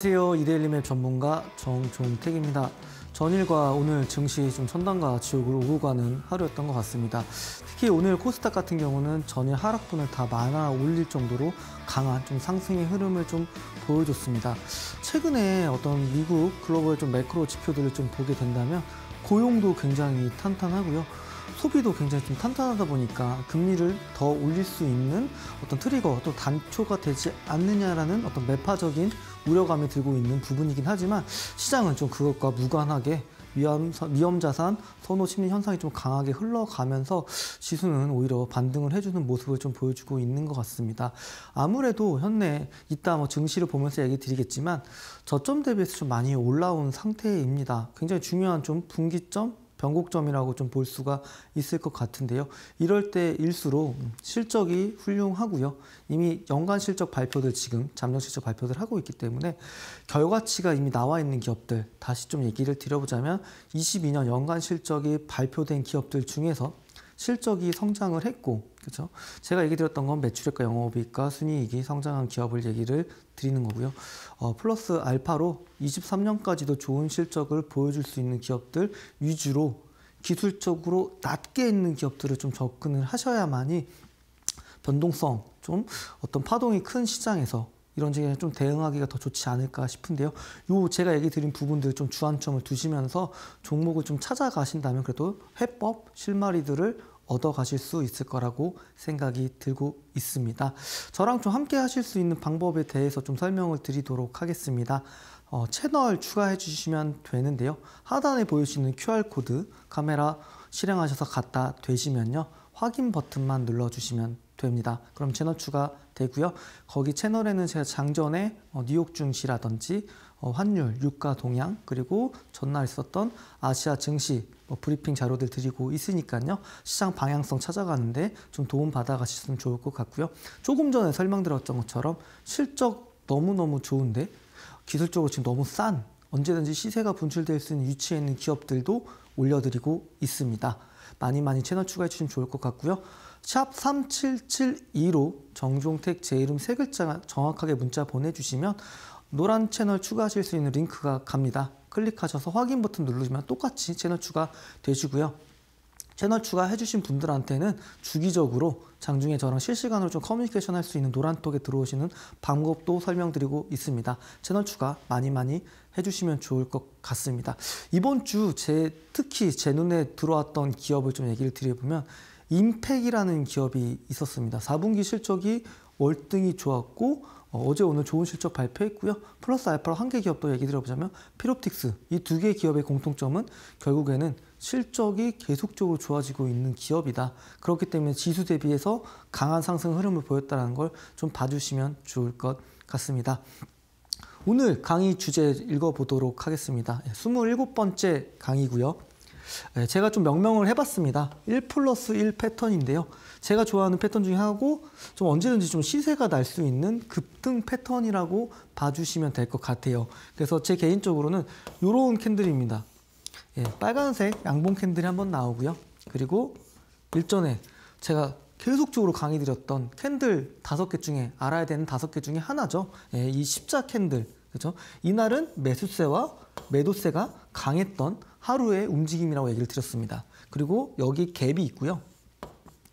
안녕하세요. 이데일리맵 전문가 정종택입니다. 전일과 오늘 증시 좀 천당과 지옥을 오고 가는 하루였던 것 같습니다. 특히 오늘 코스닥 같은 경우는 전일 하락분을 다많아 올릴 정도로 강한 좀 상승의 흐름을 좀 보여줬습니다. 최근에 어떤 미국 글로벌 좀 매크로 지표들을 좀 보게 된다면 고용도 굉장히 탄탄하고요. 소비도 굉장히 좀 탄탄하다 보니까 금리를 더 올릴 수 있는 어떤 트리거 또 단초가 되지 않느냐라는 어떤 매파적인 우려감이 들고 있는 부분이긴 하지만 시장은 좀 그것과 무관하게 위험, 자산 선호 심리 현상이 좀 강하게 흘러가면서 지수는 오히려 반등을 해주는 모습을 좀 보여주고 있는 것 같습니다. 아무래도 현내 이따 뭐 증시를 보면서 얘기 드리겠지만 저점 대비해서 좀 많이 올라온 상태입니다. 굉장히 중요한 좀 분기점 변곡점이라고 좀 볼 수가 있을 것 같은데요. 이럴 때일수록 실적이 훌륭하고요. 이미 연간 실적 발표들 지금 잠정 실적 발표들 하고 있기 때문에 결과치가 이미 나와 있는 기업들 다시 좀 얘기를 드려보자면 22년 연간 실적이 발표된 기업들 중에서 실적이 성장을 했고 그렇죠? 제가 얘기 드렸던 건 매출액과 영업이익과 순이익이 성장한 기업을 얘기를 드리는 거고요. 어, 플러스 알파로 23년까지도 좋은 실적을 보여줄 수 있는 기업들 위주로 기술적으로 낮게 있는 기업들을 좀 접근을 하셔야만이 변동성 좀 어떤 파동이 큰 시장에서 이런 지에 좀 대응하기가 더 좋지 않을까 싶은데요. 요 제가 얘기 드린 부분들 좀 주안점을 두시면서 종목을 좀 찾아가신다면 그래도 해법 실마리들을 얻어가실 수 있을 거라고 생각이 들고 있습니다. 저랑 좀 함께 하실 수 있는 방법에 대해서 좀 설명을 드리도록 하겠습니다. 어, 채널 추가해 주시면 되는데요. 하단에 보이시는 QR코드 카메라 실행하셔서 갖다 대시면요. 확인 버튼만 눌러주시면 됩니다. 그럼 채널 추가 되고요. 거기 채널에는 제가 장전에 어, 뉴욕 증시라든지 어, 환율, 유가 동향, 그리고 전날 있었던 아시아 증시 뭐 브리핑 자료들 드리고 있으니까요. 시장 방향성 찾아가는데 좀 도움 받아가셨으면 좋을 것 같고요. 조금 전에 설명드렸던 것처럼 실적 너무너무 좋은데 기술적으로 지금 너무 싼 언제든지 시세가 분출될 수 있는 위치에 있는 기업들도 올려드리고 있습니다. 많이 많이 채널 추가해 주시면 좋을 것 같고요. 샵 3772로 정종택 제 이름 세 글자 정확하게 문자 보내주시면 노란 채널 추가하실 수 있는 링크가 갑니다. 클릭하셔서 확인 버튼 누르시면 똑같이 채널 추가 되시고요. 채널 추가해주신 분들한테는 주기적으로 장중에 저랑 실시간으로 좀 커뮤니케이션 할 수 있는 노란톡에 들어오시는 방법도 설명드리고 있습니다. 채널 추가 많이 많이 해주시면 좋을 것 같습니다. 이번 주제 특히 제 눈에 들어왔던 기업을 좀 얘기를 드려보면 임팩이라는 기업이 있었습니다. 4분기 실적이 월등히 좋았고 어, 어제 오늘 좋은 실적 발표했고요. 플러스 알파로 한 개 기업 도 얘기 드려보자면 피롭틱스 이 두개의 기업의 공통점은 결국에는 실적이 계속적으로 좋아지고 있는 기업이다. 그렇기 때문에 지수 대비해서 강한 상승 흐름을 보였다는 걸 좀 봐주시면 좋을 것 같습니다. 오늘 강의 주제 읽어보도록 하겠습니다. 27번째 예, 강의고요. 예, 제가 좀 명명을 해봤습니다. 1 플러스 1 패턴인데요. 제가 좋아하는 패턴 중에 하고 좀 언제든지 좀 시세가 날 수 있는 급등 패턴이라고 봐주시면 될 것 같아요. 그래서 제 개인적으로는 이런 캔들입니다. 예, 빨간색 양봉 캔들이 한번 나오고요. 그리고 일전에 제가 계속적으로 강의 드렸던 캔들 다섯 개 중에 알아야 되는 다섯 개 중에 하나죠. 예, 이 십자 캔들. 그죠? 이날은 매수세와 매도세가 강했던 하루의 움직임이라고 얘기를 드렸습니다. 그리고 여기 갭이 있고요.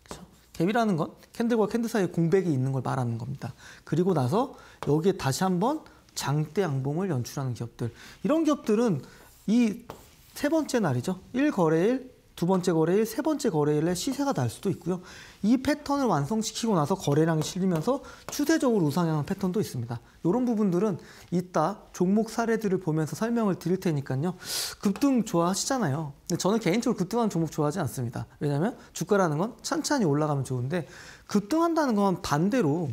그렇죠? 갭이라는 건 캔들과 캔들 사이에 공백이 있는 걸 말하는 겁니다. 그리고 나서 여기에 다시 한번 장대 양봉을 연출하는 기업들. 이런 기업들은 이 세 번째 날이죠. 1거래일 두 번째 거래일, 세 번째 거래일에 시세가 날 수도 있고요. 이 패턴을 완성시키고 나서 거래량이 실리면서 추세적으로 우상향한 패턴도 있습니다. 이런 부분들은 이따 종목 사례들을 보면서 설명을 드릴 테니까요. 급등 좋아하시잖아요. 근데 저는 개인적으로 급등하는 종목 좋아하지 않습니다. 왜냐하면 주가라는 건 천천히 올라가면 좋은데 급등한다는 건 반대로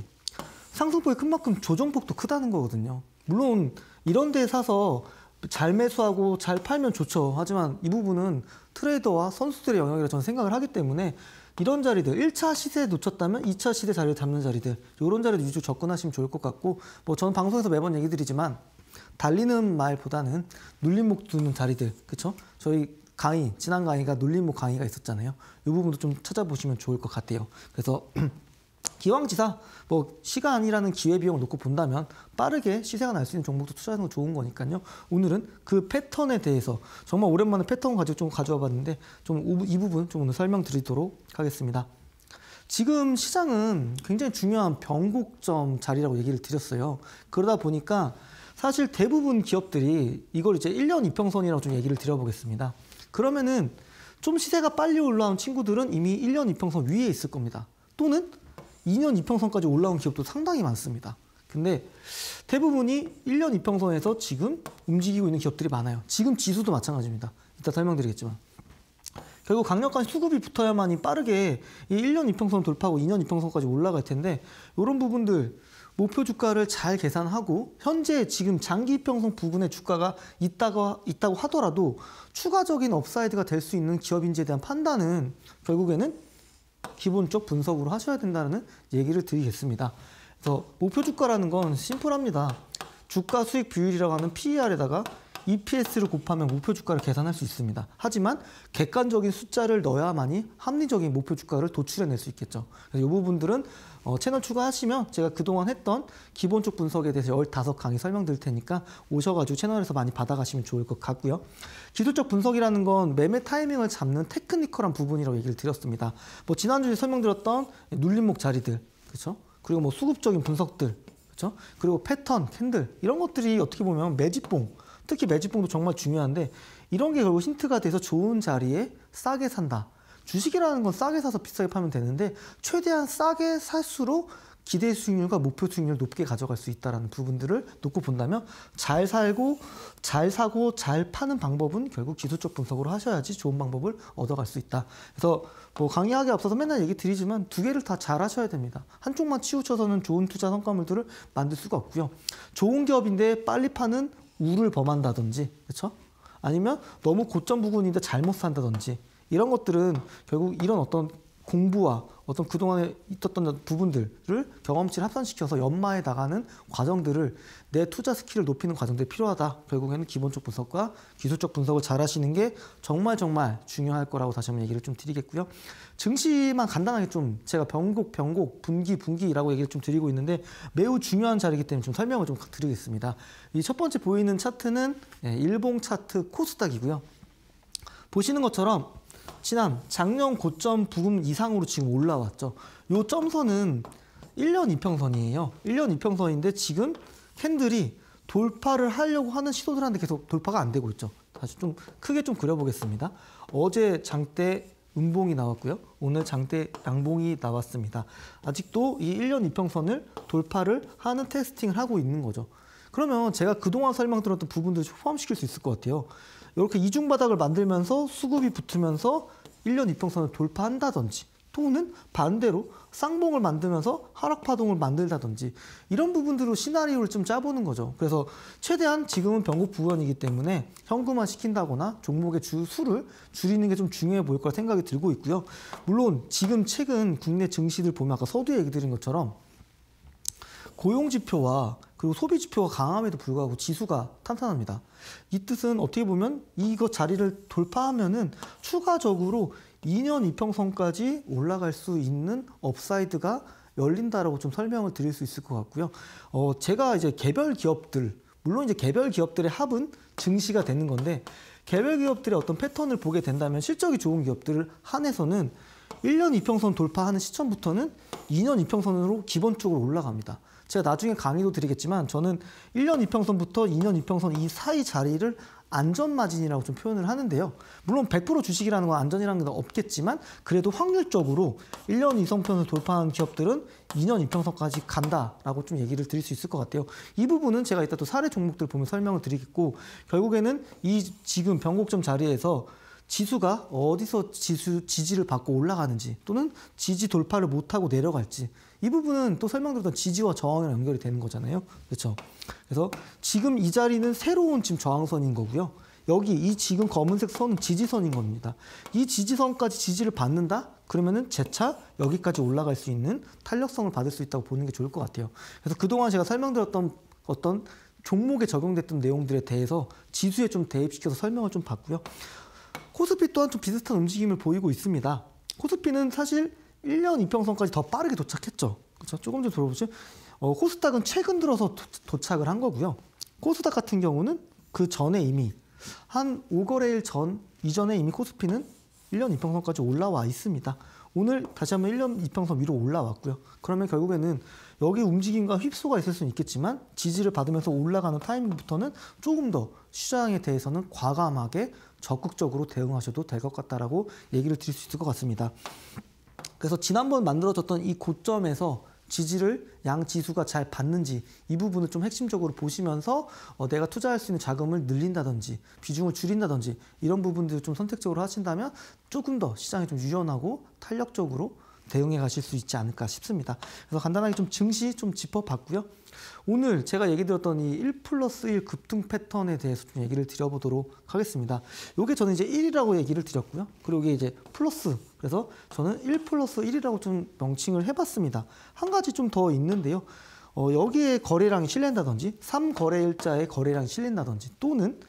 상승폭이 큰 만큼 조정폭도 크다는 거거든요. 물론 이런 데 사서 잘 매수하고 잘 팔면 좋죠. 하지만 이 부분은 트레이더와 선수들의 영역이라 고 저는 생각을 하기 때문에 이런 자리들, 1차 시세에 놓쳤다면 2차 시세 자리를 잡는 자리들, 이런 자리도 유주 접근하시면 좋을 것 같고 뭐 저는 방송에서 매번 얘기 드리지만 달리는 말보다는 눌림목 두는 자리들, 그쵸 저희 강의, 지난 강의가 눌림목 강의가 있었잖아요. 이 부분도 좀 찾아보시면 좋을 것 같아요. 그래서 기왕지사 뭐 시간이라는 기회비용을 놓고 본다면 빠르게 시세가 날 수 있는 종목도 투자하는 거 좋은 거니까요. 오늘은 그 패턴에 대해서 정말 오랜만에 패턴 가지고 좀 가져와 봤는데 좀 이 부분 좀 오늘 설명드리도록 하겠습니다. 지금 시장은 굉장히 중요한 변곡점 자리라고 얘기를 드렸어요. 그러다 보니까 사실 대부분 기업들이 이걸 이제 1년 이평선이라고 좀 얘기를 드려보겠습니다. 그러면은 좀 시세가 빨리 올라온 친구들은 이미 1년 이평선 위에 있을 겁니다. 또는 2년 이평선까지 올라온 기업도 상당히 많습니다. 근데 대부분이 1년 이평선에서 지금 움직이고 있는 기업들이 많아요. 지금 지수도 마찬가지입니다. 이따 설명드리겠지만. 결국 강력한 수급이 붙어야만이 빠르게 이 1년 이평선 돌파하고 2년 이평선까지 올라갈 텐데 이런 부분들 목표 주가를 잘 계산하고 현재 지금 장기 이평선 부근의 주가가 있다가 있다고 하더라도 추가적인 업사이드가 될 수 있는 기업인지에 대한 판단은 결국에는 기본적 분석으로 하셔야 된다는 얘기를 드리겠습니다. 그래서 목표 주가라는 건 심플합니다. 주가 수익 비율이라고 하는 PER에다가 EPS를 곱하면 목표 주가를 계산할 수 있습니다. 하지만 객관적인 숫자를 넣어야만이 합리적인 목표 주가를 도출해낼 수 있겠죠. 그래서 이 부분들은 어, 채널 추가하시면 제가 그동안 했던 기본 적 분석에 대해서 15강의 설명드릴 테니까 오셔가지고 채널에서 많이 받아가시면 좋을 것 같고요. 기술적 분석이라는 건 매매 타이밍을 잡는 테크니컬한 부분이라고 얘기를 드렸습니다. 뭐 지난주에 설명드렸던 눌림목 자리들, 그렇죠? 그리고 뭐 수급적인 분석들, 그렇죠? 그리고 패턴, 캔들 이런 것들이 어떻게 보면 매집봉 특히 매집봉도 정말 중요한데 이런 게 결국 힌트가 돼서 좋은 자리에 싸게 산다. 주식이라는 건 싸게 사서 비싸게 파면 되는데 최대한 싸게 살수록 기대 수익률과 목표 수익률 높게 가져갈 수있다는 부분들을 놓고 본다면 잘 살고 잘 사고 잘 파는 방법은 결국 기술적 분석으로 하셔야지 좋은 방법을 얻어갈 수 있다. 그래서 뭐 강의하기 앞서서 맨날 얘기 드리지만 두 개를 다 잘 하셔야 됩니다. 한쪽만 치우쳐서는 좋은 투자 성과물들을 만들 수가 없고요. 좋은 기업인데 빨리 파는 우를 범한다든지, 그렇죠? 아니면 너무 고점 부근인데 잘못 산다든지 이런 것들은 결국 이런 어떤 공부와 어떤 그동안에 있었던 부분들을 경험치를 합산시켜서 연마에나가는 과정들을 내 투자 스킬을 높이는 과정들이 필요하다. 결국에는 기본적 분석과 기술적 분석을 잘 하시는 게 정말 정말 중요할 거라고 다시 한번 얘기를 좀 드리겠고요. 증시만 간단하게 좀 제가 변곡, 변곡, 분기, 분기라고 얘기를 좀 드리고 있는데 매우 중요한 자리이기 때문에 좀 설명을 좀 드리겠습니다. 이 첫 번째 보이는 차트는 예, 일봉 차트 코스닥이고요. 보시는 것처럼 지난 작년 고점 부금 이상으로 지금 올라왔죠. 요 점선은 1년 이평선이에요. 1년 이평선인데 지금 캔들이 돌파를 하려고 하는 시도들 하는 계속 돌파가 안 되고 있죠. 다시 좀 크게 좀 그려보겠습니다. 어제 장대 음봉이 나왔고요. 오늘 장대 양봉이 나왔습니다. 아직도 이 1년 이평선을 돌파를 하는 테스팅을 하고 있는 거죠. 그러면 제가 그동안 설명드렸던 부분들을 포함시킬 수 있을 것 같아요. 이렇게 이중바닥을 만들면서 수급이 붙으면서 1년 입평선을 돌파한다든지 또는 반대로 쌍봉을 만들면서 하락파동을 만들다든지 이런 부분들로 시나리오를 좀 짜보는 거죠. 그래서 최대한 지금은 변곡 부연이기 때문에 현금화 시킨다거나 종목의 주 수를 줄이는 게 좀 중요해 보일 거라 생각이 들고 있고요. 물론 지금 최근 국내 증시들 보면 아까 서두에 얘기 드린 것처럼 고용지표와 그리고 소비 지표가 강함에도 불구하고 지수가 탄탄합니다. 이 뜻은 어떻게 보면 이거 자리를 돌파하면은 추가적으로 2년 이평선까지 올라갈 수 있는 업사이드가 열린다라고 좀 설명을 드릴 수 있을 것 같고요. 어, 제가 이제 개별 기업들, 물론 이제 개별 기업들의 합은 증시가 되는 건데 개별 기업들의 어떤 패턴을 보게 된다면 실적이 좋은 기업들을 한해서는 1년 이평선 돌파하는 시점부터는 2년 이평선으로 기본적으로 올라갑니다. 제가 나중에 강의도 드리겠지만 저는 1년 이평선부터 2년 이평선이 사이 자리를 안전마진이라고 좀 표현을 하는데요. 물론 100% 주식이라는 건 안전이라는 건 없겠지만 그래도 확률적으로 1년 이성편을 돌파한 기업들은 2년 이평선까지 간다라고 좀 얘기를 드릴 수 있을 것 같아요. 이 부분은 제가 이따 또 사례 종목들 보면 설명을 드리겠고 결국에는 이 지금 변곡점 자리에서 지수가 어디서 지수 지지를 받고 올라가는지 또는 지지 돌파를 못하고 내려갈지 이 부분은 또 설명드렸던 지지와 저항이랑 연결이 되는 거잖아요. 그렇죠? 그래서 지금 이 자리는 새로운 지금 저항선인 거고요. 여기 이 지금 검은색 선은 지지선인 겁니다. 이 지지선까지 지지를 받는다? 그러면은 재차 여기까지 올라갈 수 있는 탄력성을 받을 수 있다고 보는 게 좋을 것 같아요. 그래서 그동안 제가 설명드렸던 어떤 종목에 적용됐던 내용들에 대해서 지수에 좀 대입시켜서 설명을 좀 봤고요. 코스피 또한 좀 비슷한 움직임을 보이고 있습니다. 코스피는 사실 1년 이평선까지 더 빠르게 도착했죠. 그렇죠? 조금 전 들어보죠. 어, 호스닥은 최근 들어서 도, 착을한 거고요. 코스닥 같은 경우는 그 전에 이미 한 5거래일 전 이전에 이미 코스피는 1년 이평선까지 올라와 있습니다. 오늘 다시 한번 1년 이평선 위로 올라왔고요. 그러면 결국에는 여기 움직임과 휩소가 있을 수는 있겠지만 지지를 받으면서 올라가는 타이밍부터는 조금 더 시장에 대해서는 과감하게 적극적으로 대응하셔도 될 것 같다라고 얘기를 드릴 수 있을 것 같습니다. 그래서 지난번 만들어졌던 이 고점에서 지지를 양 지수가 잘 받는지 이 부분을 좀 핵심적으로 보시면서 어, 내가 투자할 수 있는 자금을 늘린다든지 비중을 줄인다든지 이런 부분들을 좀 선택적으로 하신다면 조금 더시장이좀 유연하고 탄력적으로 대응해 가실 수 있지 않을까 싶습니다. 그래서 간단하게 좀 증시 좀 짚어봤고요. 오늘 제가 얘기 드렸던 이 1 플러스 1 급등 패턴에 대해서 좀 얘기를 드려보도록 하겠습니다. 요게 저는 이제 1이라고 얘기를 드렸고요. 그리고 이게 이제 플러스 그래서 저는 1 플러스 1이라고 좀 명칭을 해봤습니다. 한 가지 좀 더 있는데요. 어, 여기에 거래량이 실린다든지 3거래일자에 거래량이 실린다든지 또는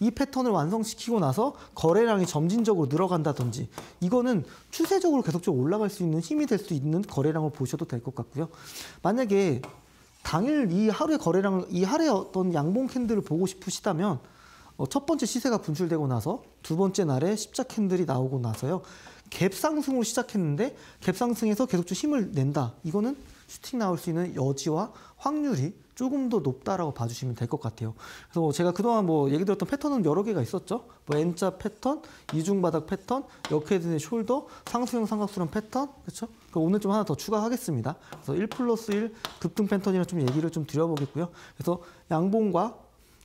이 패턴을 완성시키고 나서 거래량이 점진적으로 늘어간다든지 이거는 추세적으로 계속적으로 올라갈 수 있는 힘이 될 수 있는 거래량을 보셔도 될 것 같고요. 만약에 당일 이 하루의 거래량, 이 하루의 어떤 양봉 캔들을 보고 싶으시다면 어, 첫 번째 시세가 분출되고 나서 두 번째 날에 십자 캔들이 나오고 나서요. 갭 상승으로 시작했는데 갭 상승에서 계속 좀 힘을 낸다. 이거는 슈팅 나올 수 있는 여지와 확률이 조금 더 높다라고 봐주시면 될 것 같아요. 그래서 뭐 제가 그동안 뭐 얘기 들었던 패턴은 여러 개가 있었죠. 뭐 N자 패턴, 이중바닥 패턴, 역헤드의 숄더, 상수형 삼각수렴 패턴, 그렇죠? 그 오늘 좀 하나 더 추가하겠습니다. 그래서 1 플러스 1 급등 패턴이랑 좀 얘기를 좀 드려보겠고요. 그래서 양봉과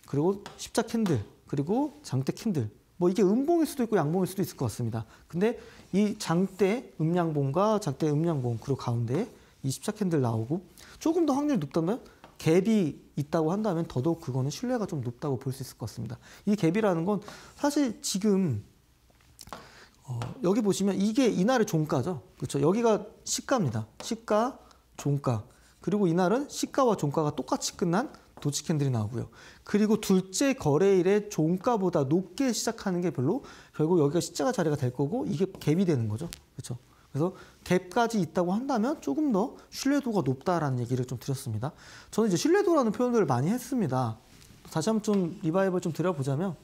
그리고 십자 캔들 그리고 장대 캔들 뭐 이게 음봉일 수도 있고 양봉일 수도 있을 것 같습니다. 근데 이 장대 음양봉과 장대 음양봉 그리고 가운데 이 십자 캔들 나오고 조금 더 확률 이 높다면 갭이 있다고 한다면 더더욱 그거는 신뢰가 좀 높다고 볼 수 있을 것 같습니다. 이 갭이라는 건 사실 지금 어, 여기 보시면 이게 이날의 종가죠. 그렇죠. 여기가 시가입니다. 시가, 종가. 그리고 이날은 시가와 종가가 똑같이 끝난 도치 캔들이 나오고요. 그리고 둘째 거래일의 종가보다 높게 시작하는 게 별로 결국 여기가 시자가 자리가 될 거고 이게 갭이 되는 거죠. 그렇죠. 그래서 갭까지 있다고 한다면 조금 더 신뢰도가 높다라는 얘기를 좀 드렸습니다. 저는 이제 신뢰도라는 표현들을 많이 했습니다. 다시 한번 좀 리바이벌 좀 드려보자면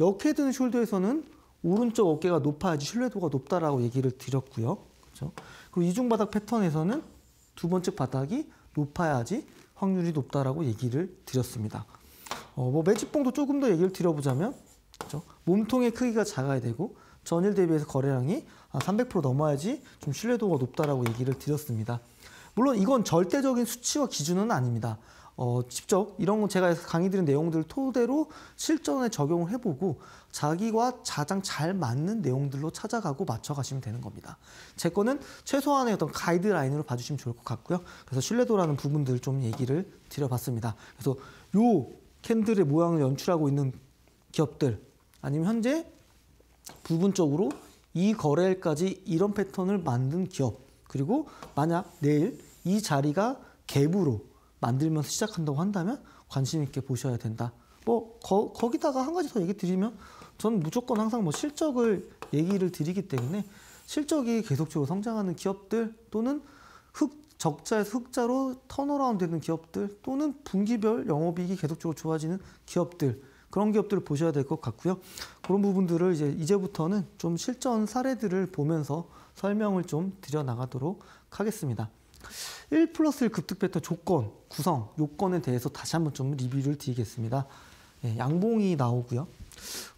역헤드 는 숄더에서는 오른쪽 어깨가 높아야지 신뢰도가 높다라고 얘기를 드렸고요. 그렇죠? 그리고 이중 바닥 패턴에서는 두 번째 바닥이 높아야지 확률이 높다라고 얘기를 드렸습니다. 어, 뭐 매직봉도 조금 더 얘기를 드려보자면 그렇죠? 몸통의 크기가 작아야 되고 전일 대비해서 거래량이 300% 넘어야지 좀 신뢰도가 높다라고 얘기를 드렸습니다. 물론 이건 절대적인 수치와 기준은 아닙니다. 어, 직접 이런 제가 강의드린 내용들을 토대로 실전에 적용을 해보고 자기와 가장 잘 맞는 내용들로 찾아가고 맞춰가시면 되는 겁니다. 제 거는 최소한의 어떤 가이드라인으로 봐주시면 좋을 것 같고요. 그래서 신뢰도라는 부분들 좀 얘기를 드려봤습니다. 그래서 요 캔들의 모양을 연출하고 있는 기업들 아니면 현재 부분적으로 이 거래일까지 이런 패턴을 만든 기업 그리고 만약 내일 이 자리가 갭으로 만들면서 시작한다고 한다면 관심 있게 보셔야 된다. 뭐 거, 거기다가 한 가지 더 얘기 드리면 저는 무조건 항상 뭐 실적을 얘기를 드리기 때문에 실적이 계속적으로 성장하는 기업들 또는 흑 적자에서 흑자로 턴어라운드 되는 기업들 또는 분기별 영업이익이 계속적으로 좋아지는 기업들 그런 기업들을 보셔야 될 것 같고요. 그런 부분들을 이제 이제부터는 좀 실전 사례들을 보면서 설명을 좀 드려 나가도록 하겠습니다. 1 플러스 1 급등 배터 조건, 구성, 요건에 대해서 다시 한번 좀 리뷰를 드리겠습니다. 예, 양봉이 나오고요.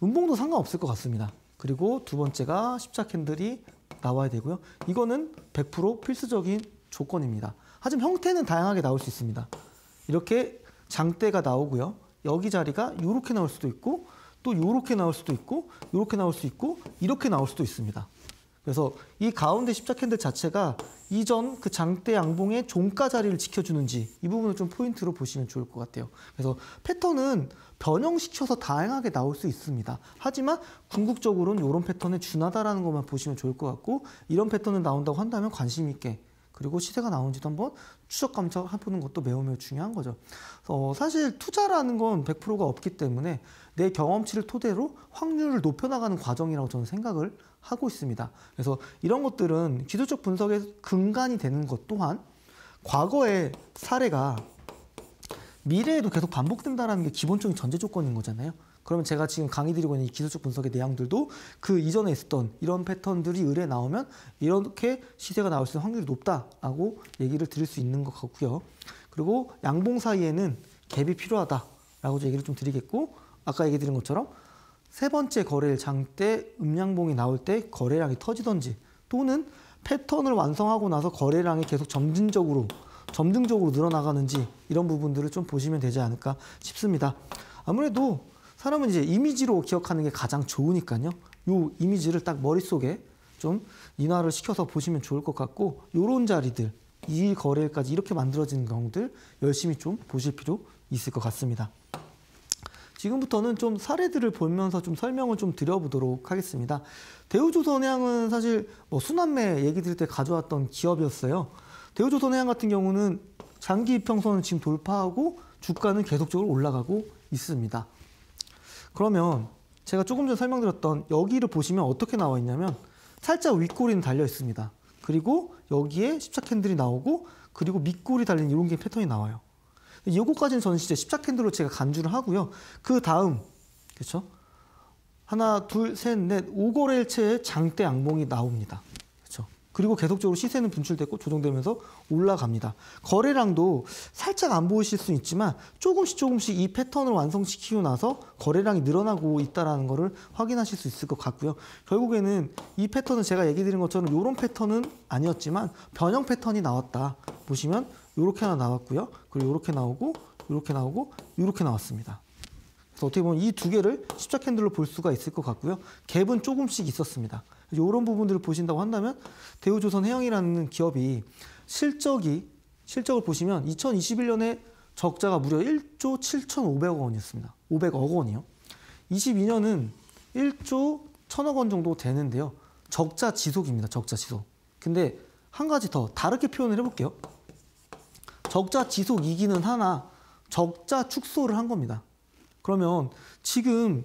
음봉도 상관없을 것 같습니다. 그리고 두 번째가 십자 캔들이 나와야 되고요. 이거는 100% 필수적인 조건입니다. 하지만 형태는 다양하게 나올 수 있습니다. 이렇게 장대가 나오고요. 여기 자리가 이렇게 나올 수도 있고 또 이렇게 나올 수도 있고 이렇게 나올 수 있고 이렇게 나올 수도 있습니다. 그래서 이 가운데 십자 캔들 자체가 이전 그 장대 양봉의 종가 자리를 지켜주는지 이 부분을 좀 포인트로 보시면 좋을 것 같아요. 그래서 패턴은 변형시켜서 다양하게 나올 수 있습니다. 하지만 궁극적으로는 이런 패턴에 준하다라는 것만 보시면 좋을 것 같고 이런 패턴은 나온다고 한다면 관심 있게 그리고 시세가 나온지도 한번 추적 감찰해보는 것도 매우 매우 중요한 거죠. 어, 사실 투자라는 건 100%가 없기 때문에 내 경험치를 토대로 확률을 높여나가는 과정이라고 저는 생각을 하고 있습니다. 그래서 이런 것들은 기술적 분석의 근간이 되는 것 또한 과거의 사례가 미래에도 계속 반복된다는 게 기본적인 전제 조건인 거잖아요. 그러면 제가 지금 강의 드리고 있는 이 기술적 분석의 내용들도 그 이전에 있었던 이런 패턴들이 의뢰 나오면 이렇게 시세가 나올 수 있는 확률이 높다라고 얘기를 드릴 수 있는 것 같고요. 그리고 양봉 사이에는 갭이 필요하다라고 얘기를 좀 드리겠고 아까 얘기 드린 것처럼 세 번째 거래일 장 때 음양봉이 나올 때 거래량이 터지던지 또는 패턴을 완성하고 나서 거래량이 계속 점진적으로 점증적으로 늘어나가는지 이런 부분들을 좀 보시면 되지 않을까 싶습니다. 아무래도 사람은 이제 이미지로 기억하는 게 가장 좋으니까요. 요 이미지를 딱 머릿속에 좀 인화를 시켜서 보시면 좋을 것 같고 요런 자리들 이 거래일까지 이렇게 만들어진 경우들 열심히 좀 보실 필요 있을 것 같습니다. 지금부터는 좀 사례들을 보면서 좀 설명을 좀 드려보도록 하겠습니다. 대우조선해양은 사실 뭐 순환매 얘기 드릴 때 가져왔던 기업이었어요. 대우조선해양 같은 경우는 장기 이평선을 지금 돌파하고 주가는 계속적으로 올라가고 있습니다. 그러면 제가 조금 전에 설명드렸던 여기를 보시면 어떻게 나와 있냐면 살짝 윗꼬리는 달려 있습니다. 그리고 여기에 십자캔들이 나오고 그리고 밑골이 달린 이런 게 패턴이 나와요. 요거까지는 저는 진짜 십자 캔들로 제가 간주를 하고요. 그 다음 그렇죠? 하나, 둘, 셋, 넷, 오거래일체의 장대 양봉이 나옵니다. 그렇죠? 그리고 계속적으로 시세는 분출되고 조정되면서 올라갑니다. 거래량도 살짝 안 보이실 수 있지만 조금씩 조금씩 이 패턴을 완성시키고 나서 거래량이 늘어나고 있다는 라 거를 확인하실 수 있을 것 같고요. 결국에는 이 패턴은 제가 얘기 드린 것처럼 이런 패턴은 아니었지만 변형 패턴이 나왔다. 보시면 이렇게 하나 나왔고요. 그리고 이렇게 나오고 이렇게 나오고 이렇게 나왔습니다. 그래서 어떻게 보면 이 두 개를 십자 캔들로 볼 수가 있을 것 같고요. 갭은 조금씩 있었습니다. 이런 부분들을 보신다고 한다면 대우조선 해양이라는 기업이 실적이 실적을 보시면 2021년에 적자가 무려 1조 7,500억 원이었습니다. 500억 원이요. 22년은 1조 1 0 0 0억원 정도 되는데요. 적자 지속입니다. 적자 지속. 근데 한 가지 더 다르게 표현을 해볼게요. 적자 지속 이기는 하나 적자 축소를 한 겁니다. 그러면 지금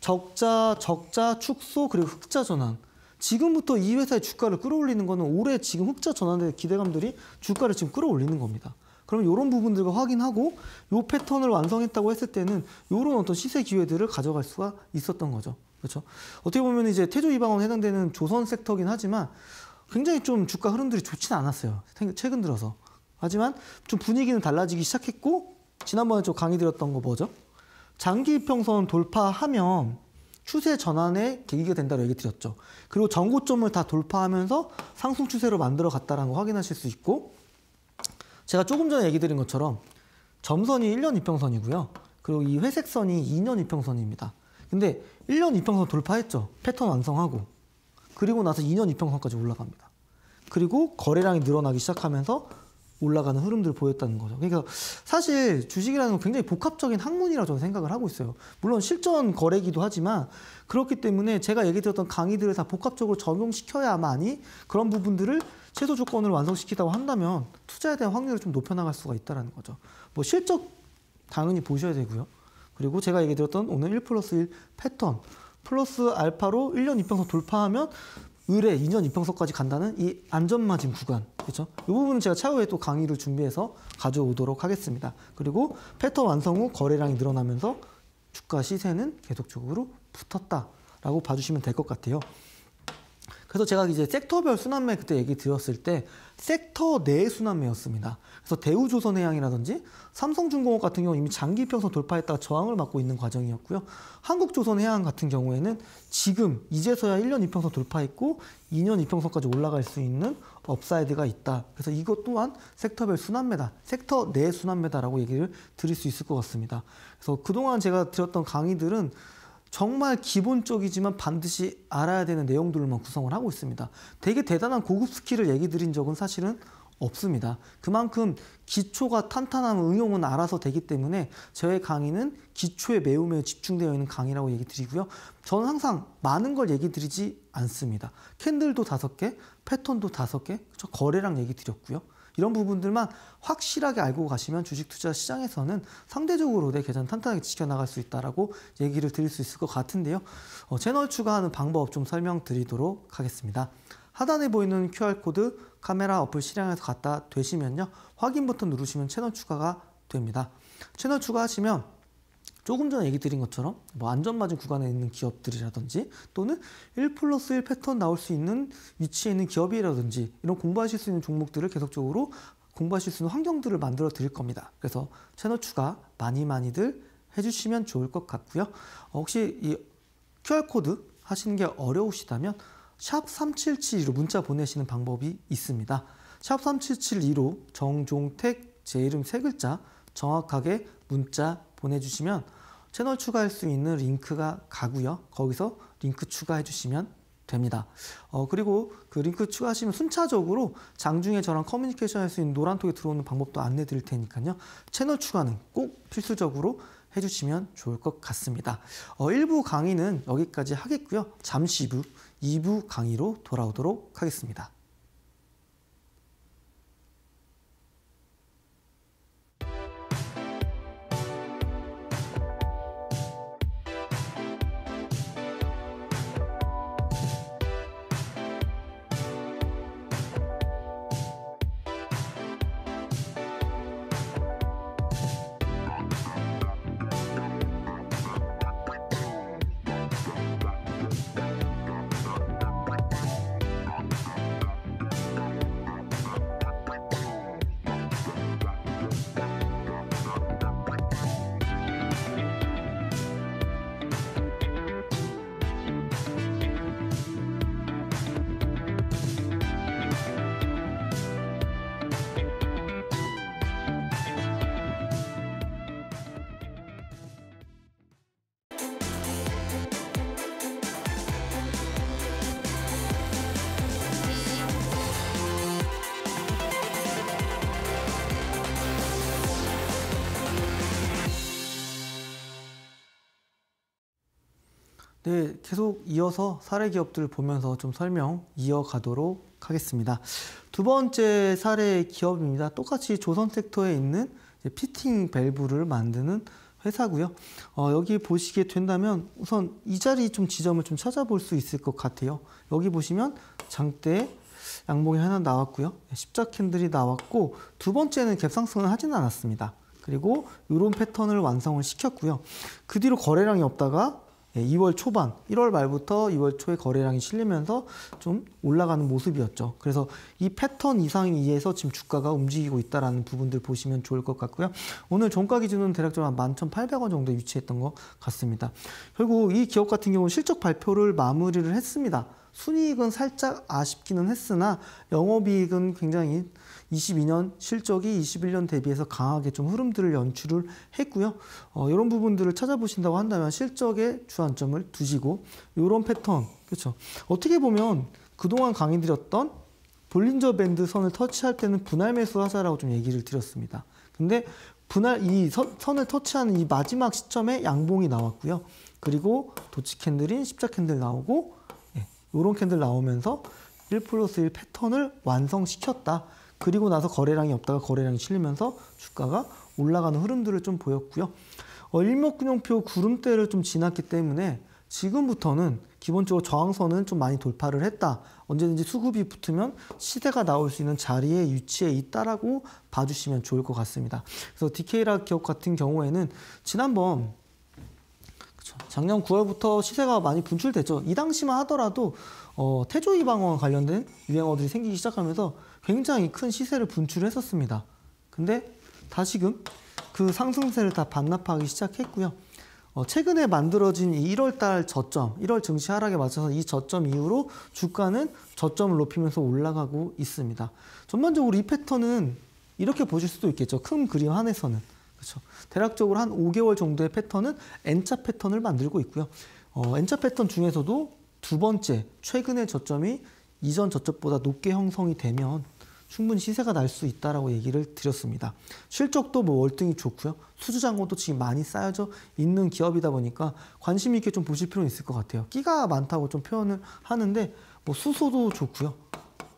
적자, 적자 축소 그리고 흑자 전환 지금부터 이 회사의 주가를 끌어올리는 거는 올해 지금 흑자 전환의 기대감들이 주가를 지금 끌어올리는 겁니다. 그럼 이런 부분들과 확인하고 요 패턴을 완성했다고 했을 때는 이런 어떤 시세 기회들을 가져갈 수가 있었던 거죠. 그렇죠? 어떻게 보면 이제 태조 이방원 해당되는 조선 섹터긴 하지만 굉장히 좀 주가 흐름들이 좋지는 않았어요. 최근 들어서. 하지만 좀 분위기는 달라지기 시작했고 지난번에 좀 강의 드렸던 거 뭐죠? 장기 이평선 돌파하면 추세 전환의 계기가 된다고 얘기 드렸죠. 그리고 전고점을 다 돌파하면서 상승 추세로 만들어 갔다는 라거 확인하실 수 있고 제가 조금 전에 얘기 드린 것처럼 점선이 1년 이평선이고요. 그리고 이 회색선이 2년 이평선입니다. 근데 1년 이평선 돌파했죠. 패턴 완성하고 그리고 나서 2년 이평선까지 올라갑니다. 그리고 거래량이 늘어나기 시작하면서 올라가는 흐름들을 보였다는 거죠. 그러니까 사실 주식이라는 건 굉장히 복합적인 학문이라고 저는 생각을 하고 있어요. 물론 실전 거래기도 하지만 그렇기 때문에 제가 얘기 드렸던 강의들을 다 복합적으로 적용시켜야만이 그런 부분들을 최소 조건을 완성시키다고 한다면 투자에 대한 확률을 좀 높여나갈 수가 있다는 거죠. 뭐 실적 당연히 보셔야 되고요. 그리고 제가 얘기 드렸던 오늘 1 플러스 1 패턴 플러스 알파로 1년 이평선 돌파하면 의뢰 2년 임평서까지 간다는 이 안전마진 구간 그렇죠? 이 부분은 제가 차후에 또 강의를 준비해서 가져오도록 하겠습니다. 그리고 패턴 완성 후 거래량이 늘어나면서 주가 시세는 계속적으로 붙었다라고 봐주시면 될 것 같아요. 그래서 제가 이제 섹터별 순환매 그때 얘기 드렸을 때 섹터 내 순환매였습니다. 그래서 대우조선해양이라든지 삼성중공업 같은 경우 이미 장기 평선 돌파했다가 저항을 맞고 있는 과정이었고요. 한국조선해양 같은 경우에는 지금 이제서야 1년 2평선 돌파했고 2년 2평선까지 올라갈 수 있는 업사이드가 있다. 그래서 이것 또한 섹터별 순환매다. 섹터 내 순환매다라고 얘기를 드릴 수 있을 것 같습니다. 그래서 그동안 제가 드렸던 강의들은 정말 기본적이지만 반드시 알아야 되는 내용들로만 구성을 하고 있습니다. 되게 대단한 고급 스킬을 얘기 드린 적은 사실은 없습니다. 그만큼 기초가 탄탄하면 응용은 알아서 되기 때문에 저의 강의는 기초에 매우 매우 집중되어 있는 강의라고 얘기 드리고요. 저는 항상 많은 걸 얘기 드리지 않습니다. 캔들도 다섯 개, 패턴도 다섯 개, 거래량 얘기 드렸고요. 이런 부분들만 확실하게 알고 가시면 주식 투자 시장에서는 상대적으로 내 네, 계좌는 탄탄하게 지켜나갈 수 있다라고 얘기를 드릴 수 있을 것 같은데요. 어, 채널 추가하는 방법 좀 설명드리도록 하겠습니다. 하단에 보이는 QR코드 카메라 어플 실행해서 갖다 되시면요. 확인 버튼 누르시면 채널 추가가 됩니다. 채널 추가하시면 조금 전에 얘기 드린 것처럼 뭐 안전마진 구간에 있는 기업들이라든지 또는 1 플러스 1 패턴 나올 수 있는 위치에 있는 기업이라든지 이런 공부하실 수 있는 종목들을 계속적으로 공부하실 수 있는 환경들을 만들어 드릴 겁니다. 그래서 채널 추가 많이 많이들 해주시면 좋을 것 같고요. 어, 혹시 이 QR코드 하시는 게 어려우시다면 샵 3772로 문자 보내시는 방법이 있습니다. 샵 3772로 정종택 제 이름 세 글자 정확하게 문자 보내주시면 채널 추가할 수 있는 링크가 가고요. 거기서 링크 추가해 주시면 됩니다. 어, 그리고 그 링크 추가하시면 순차적으로 장중에 저랑 커뮤니케이션 할 수 있는 노란톡에 들어오는 방법도 안내 드릴 테니까요. 채널 추가는 꼭 필수적으로 해주시면 좋을 것 같습니다. 어, 1부 강의는 여기까지 하겠고요. 잠시 후 2부 강의로 돌아오도록 하겠습니다. 계속 이어서 사례 기업들을 보면서 좀 설명 이어가도록 하겠습니다. 두 번째 사례 기업입니다. 똑같이 조선 섹터에 있는 피팅 밸브를 만드는 회사고요. 어, 여기 보시게 된다면 우선 이 자리 좀 지점을 좀 찾아볼 수 있을 것 같아요. 여기 보시면 장대 양봉이 하나 나왔고요. 예, 십자 캔들이 나왔고 두 번째는 갭상승을 하지는 않았습니다. 그리고 이런 패턴을 완성을 시켰고요. 그 뒤로 거래량이 없다가 2월 예, 초반, 1월 말부터 2월 초에 거래량이 실리면서 좀 올라가는 모습이었죠. 그래서 이 패턴 이상에서 지금 주가가 움직이고 있다라는 부분들 보시면 좋을 것 같고요. 오늘 종가 기준은 대략적으로 한 11,800원 정도 위치했던 것 같습니다. 결국 이 기업 같은 경우는 실적 발표를 마무리를 했습니다. 순이익은 살짝 아쉽기는 했으나 영업이익은 굉장히 22년 실적이 21년 대비해서 강하게 좀 흐름들을 연출을 했고요. 어, 이런 부분들을 찾아보신다고 한다면 실적에 주안점을 두시고 이런 패턴, 그렇죠. 어떻게 보면 그동안 강의드렸던 볼린저 밴드 선을 터치할 때는 분할 매수 하자라고 좀 얘기를 드렸습니다. 근데 분할 이 선, 선을 터치하는 이 마지막 시점에 양봉이 나왔고요. 그리고 도치 캔들인 십자 캔들 나오고 이런 예, 캔들 나오면서 1 플러스 1 패턴을 완성시켰다. 그리고 나서 거래량이 없다가 거래량이 실리면서 주가가 올라가는 흐름들을 좀 보였고요. 어, 일목균형표 구름대를 좀 지났기 때문에 지금부터는 기본적으로 저항선은 좀 많이 돌파를 했다. 언제든지 수급이 붙으면 시대가 나올 수 있는 자리에 위치해 있다라고 봐주시면 좋을 것 같습니다. 그래서 DK라 기업 같은 경우에는 지난번 작년 9월부터 시세가 많이 분출됐죠. 이 당시만 하더라도 어, 태조 이방어와 관련된 유행어들이 생기기 시작하면서 굉장히 큰 시세를 분출했었습니다. 근데 다시금 그 상승세를 다 반납하기 시작했고요. 어, 최근에 만들어진 1월달 저점, 1월 증시 하락에 맞춰서 이 저점 이후로 주가는 저점을 높이면서 올라가고 있습니다. 전반적으로 이 패턴은 이렇게 보실 수도 있겠죠. 큰 그림 한에서는. 그렇죠. 대략적으로 한 5개월 정도의 패턴은 n 차 패턴을 만들고 있고요. 어, n 차 패턴 중에서도 두 번째, 최근의 저점이 이전 저점보다 높게 형성이 되면 충분히 시세가 날 수 있다라고 얘기를 드렸습니다. 실적도 뭐 월등히 좋고요. 수주잔고도 지금 많이 쌓여져 있는 기업이다 보니까 관심 있게 좀 보실 필요는 있을 것 같아요. 끼가 많다고 좀 표현을 하는데 뭐 수소도 좋고요.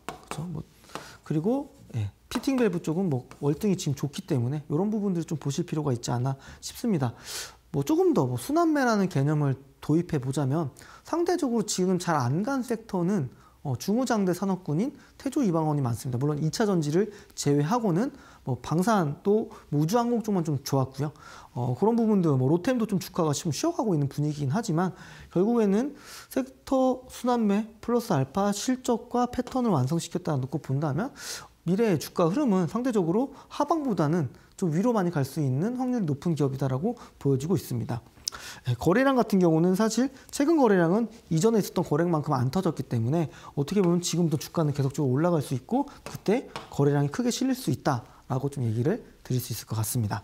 그렇죠? 뭐 그리고 예, 피팅 밸브 쪽은 뭐 월등히 지금 좋기 때문에 이런 부분들을 좀 보실 필요가 있지 않나 싶습니다. 뭐 조금 더뭐 순환매라는 개념을 도입해 보자면 상대적으로 지금 잘 안 간 섹터는 중후장대 어, 산업군인 태조 이방원이 많습니다. 물론 2차 전지를 제외하고는 뭐 방산 또 우주항공 쪽만 좀 좋았고요. 어, 그런 부분도 뭐 로템도 좀 주가가 지금 쉬어가고 있는 분위기긴 하지만 결국에는 섹터 순환매 플러스 알파 실적과 패턴을 완성시켰다 놓고 본다면 미래의 주가 흐름은 상대적으로 하방보다는 좀 위로 많이 갈 수 있는 확률이 높은 기업이다라고 보여지고 있습니다. 예, 거래량 같은 경우는 사실 최근 거래량은 이전에 있었던 거래량만큼 안 터졌기 때문에 어떻게 보면 지금도 주가는 계속적으로 올라갈 수 있고 그때 거래량이 크게 실릴 수 있다라고 좀 얘기를 드릴 수 있을 것 같습니다.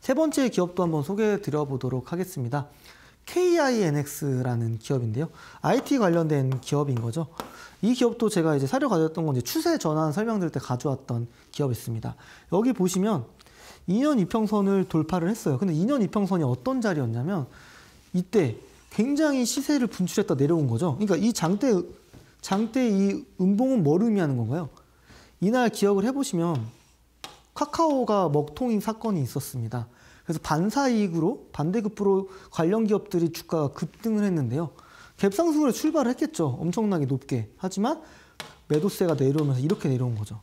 세 번째 기업도 한번 소개해 드려 보도록 하겠습니다. KINX라는 기업인데요. IT 관련된 기업인 거죠. 이 기업도 제가 이제 사려 가져왔던 건 이제 추세 전환 설명드릴 때 가져왔던 기업이 있습니다. 여기 보시면 2년 이평선을 돌파를 했어요. 근데 2년 이평선이 어떤 자리였냐면 이때 굉장히 시세를 분출했다 내려온 거죠. 그러니까 이 장대 장대 이 음봉은 뭘 의미하는 건가요? 이날 기억을 해보시면 카카오가 먹통인 사건이 있었습니다. 그래서 반사이익으로 반대급부로 관련 기업들이 주가가 급등을 했는데요. 갭상승으로 출발을 했겠죠. 엄청나게 높게. 하지만 매도세가 내려오면서 이렇게 내려온 거죠.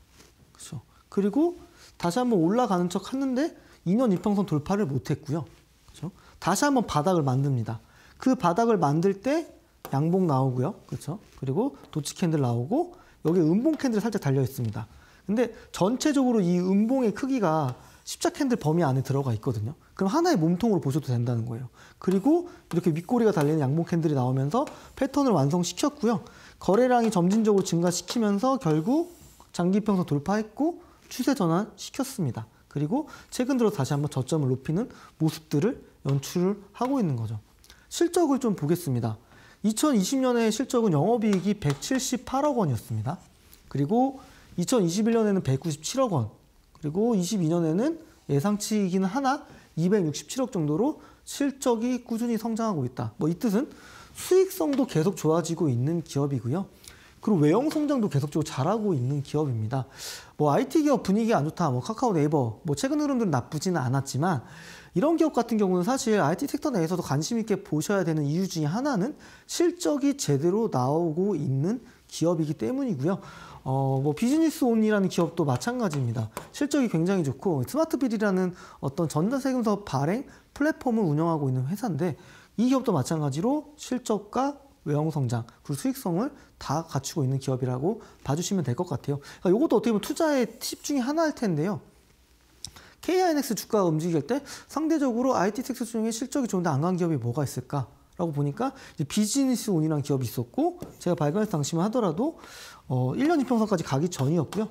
그렇죠. 그리고 다시 한번 올라가는 척했는데 2년 이평선 돌파를 못했고요. 그렇죠? 다시 한번 바닥을 만듭니다. 그 바닥을 만들 때 양봉 나오고요. 그렇죠? 그리고 도치 캔들 나오고 여기 음봉 캔들 살짝 달려 있습니다. 근데 전체적으로 이 음봉의 크기가 십자 캔들 범위 안에 들어가 있거든요. 그럼 하나의 몸통으로 보셔도 된다는 거예요. 그리고 이렇게 윗꼬리가 달리는 양봉 캔들이 나오면서 패턴을 완성시켰고요. 거래량이 점진적으로 증가시키면서 결국 장기평선 돌파했고 추세 전환시켰습니다. 그리고 최근 들어 다시 한번 저점을 높이는 모습들을 연출을 하고 있는 거죠. 실적을 좀 보겠습니다. 2020년에 실적은 영업이익이 178억 원이었습니다. 그리고 2021년에는 197억 원, 그리고 22년에는 예상치이기는 하나 267억 정도로 실적이 꾸준히 성장하고 있다. 뭐 이 뜻은 수익성도 계속 좋아지고 있는 기업이고요. 그리고 외형 성장도 계속적으로 잘하고 있는 기업입니다. 뭐 IT 기업 분위기가 안 좋다, 뭐 카카오 네이버, 뭐 최근 흐름들은 나쁘지는 않았지만 이런 기업 같은 경우는 사실 IT 섹터 내에서도 관심 있게 보셔야 되는 이유 중에 하나는 실적이 제대로 나오고 있는 기업이기 때문이고요. 어, 뭐 비즈니스 온이라는 기업도 마찬가지입니다. 실적이 굉장히 좋고 스마트빌이라는 어떤 전자세금서 발행 플랫폼을 운영하고 있는 회사인데 이 기업도 마찬가지로 실적과 외형 성장 그리고 수익성을 다 갖추고 있는 기업이라고 봐주시면 될 것 같아요. 그러니까 이것도 어떻게 보면 투자의 팁 중에 하나일 텐데요. KINX 주가가 움직일 때 상대적으로 IT 텍스 중에 실적이 좋은데 안 간 기업이 뭐가 있을까? 라고 보니까 비즈니스 온이라는 기업이 있었고 제가 발견했을 당시만 하더라도 어, 1년 이평선까지 가기 전이었고요.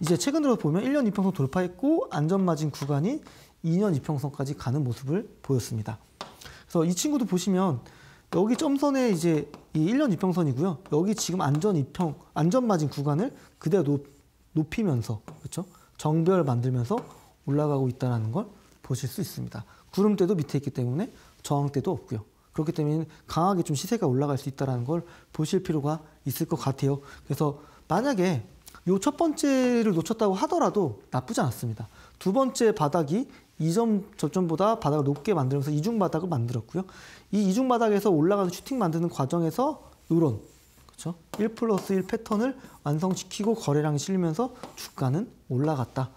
이제 최근 들어 보면 1년 이평선 돌파했고 안전마진 구간이 2년 이평선까지 가는 모습을 보였습니다. 그래서 이 친구도 보시면 여기 점선에 이제 이 1년 이평선이고요. 여기 지금 안전 이평 안전 마진 구간을 그대로 높, 높이면서 그렇죠? 정별 만들면서 올라가고 있다는 걸 보실 수 있습니다. 구름대도 밑에 있기 때문에 저항대도 없고요. 그렇기 때문에 강하게 좀 시세가 올라갈 수 있다는 걸 보실 필요가 있을 것 같아요. 그래서 만약에 요첫 번째를 놓쳤다고 하더라도 나쁘지 않습니다. 두 번째 바닥이 2점 접점보다 바닥을 높게 만들면서 이중 바닥을 만들었고요. 이 이중 바닥에서 올라가서 슈팅 만드는 과정에서 요런 그렇죠? 1 플러스 1 패턴을 완성시키고 거래량이 실리면서 주가는 올라갔다.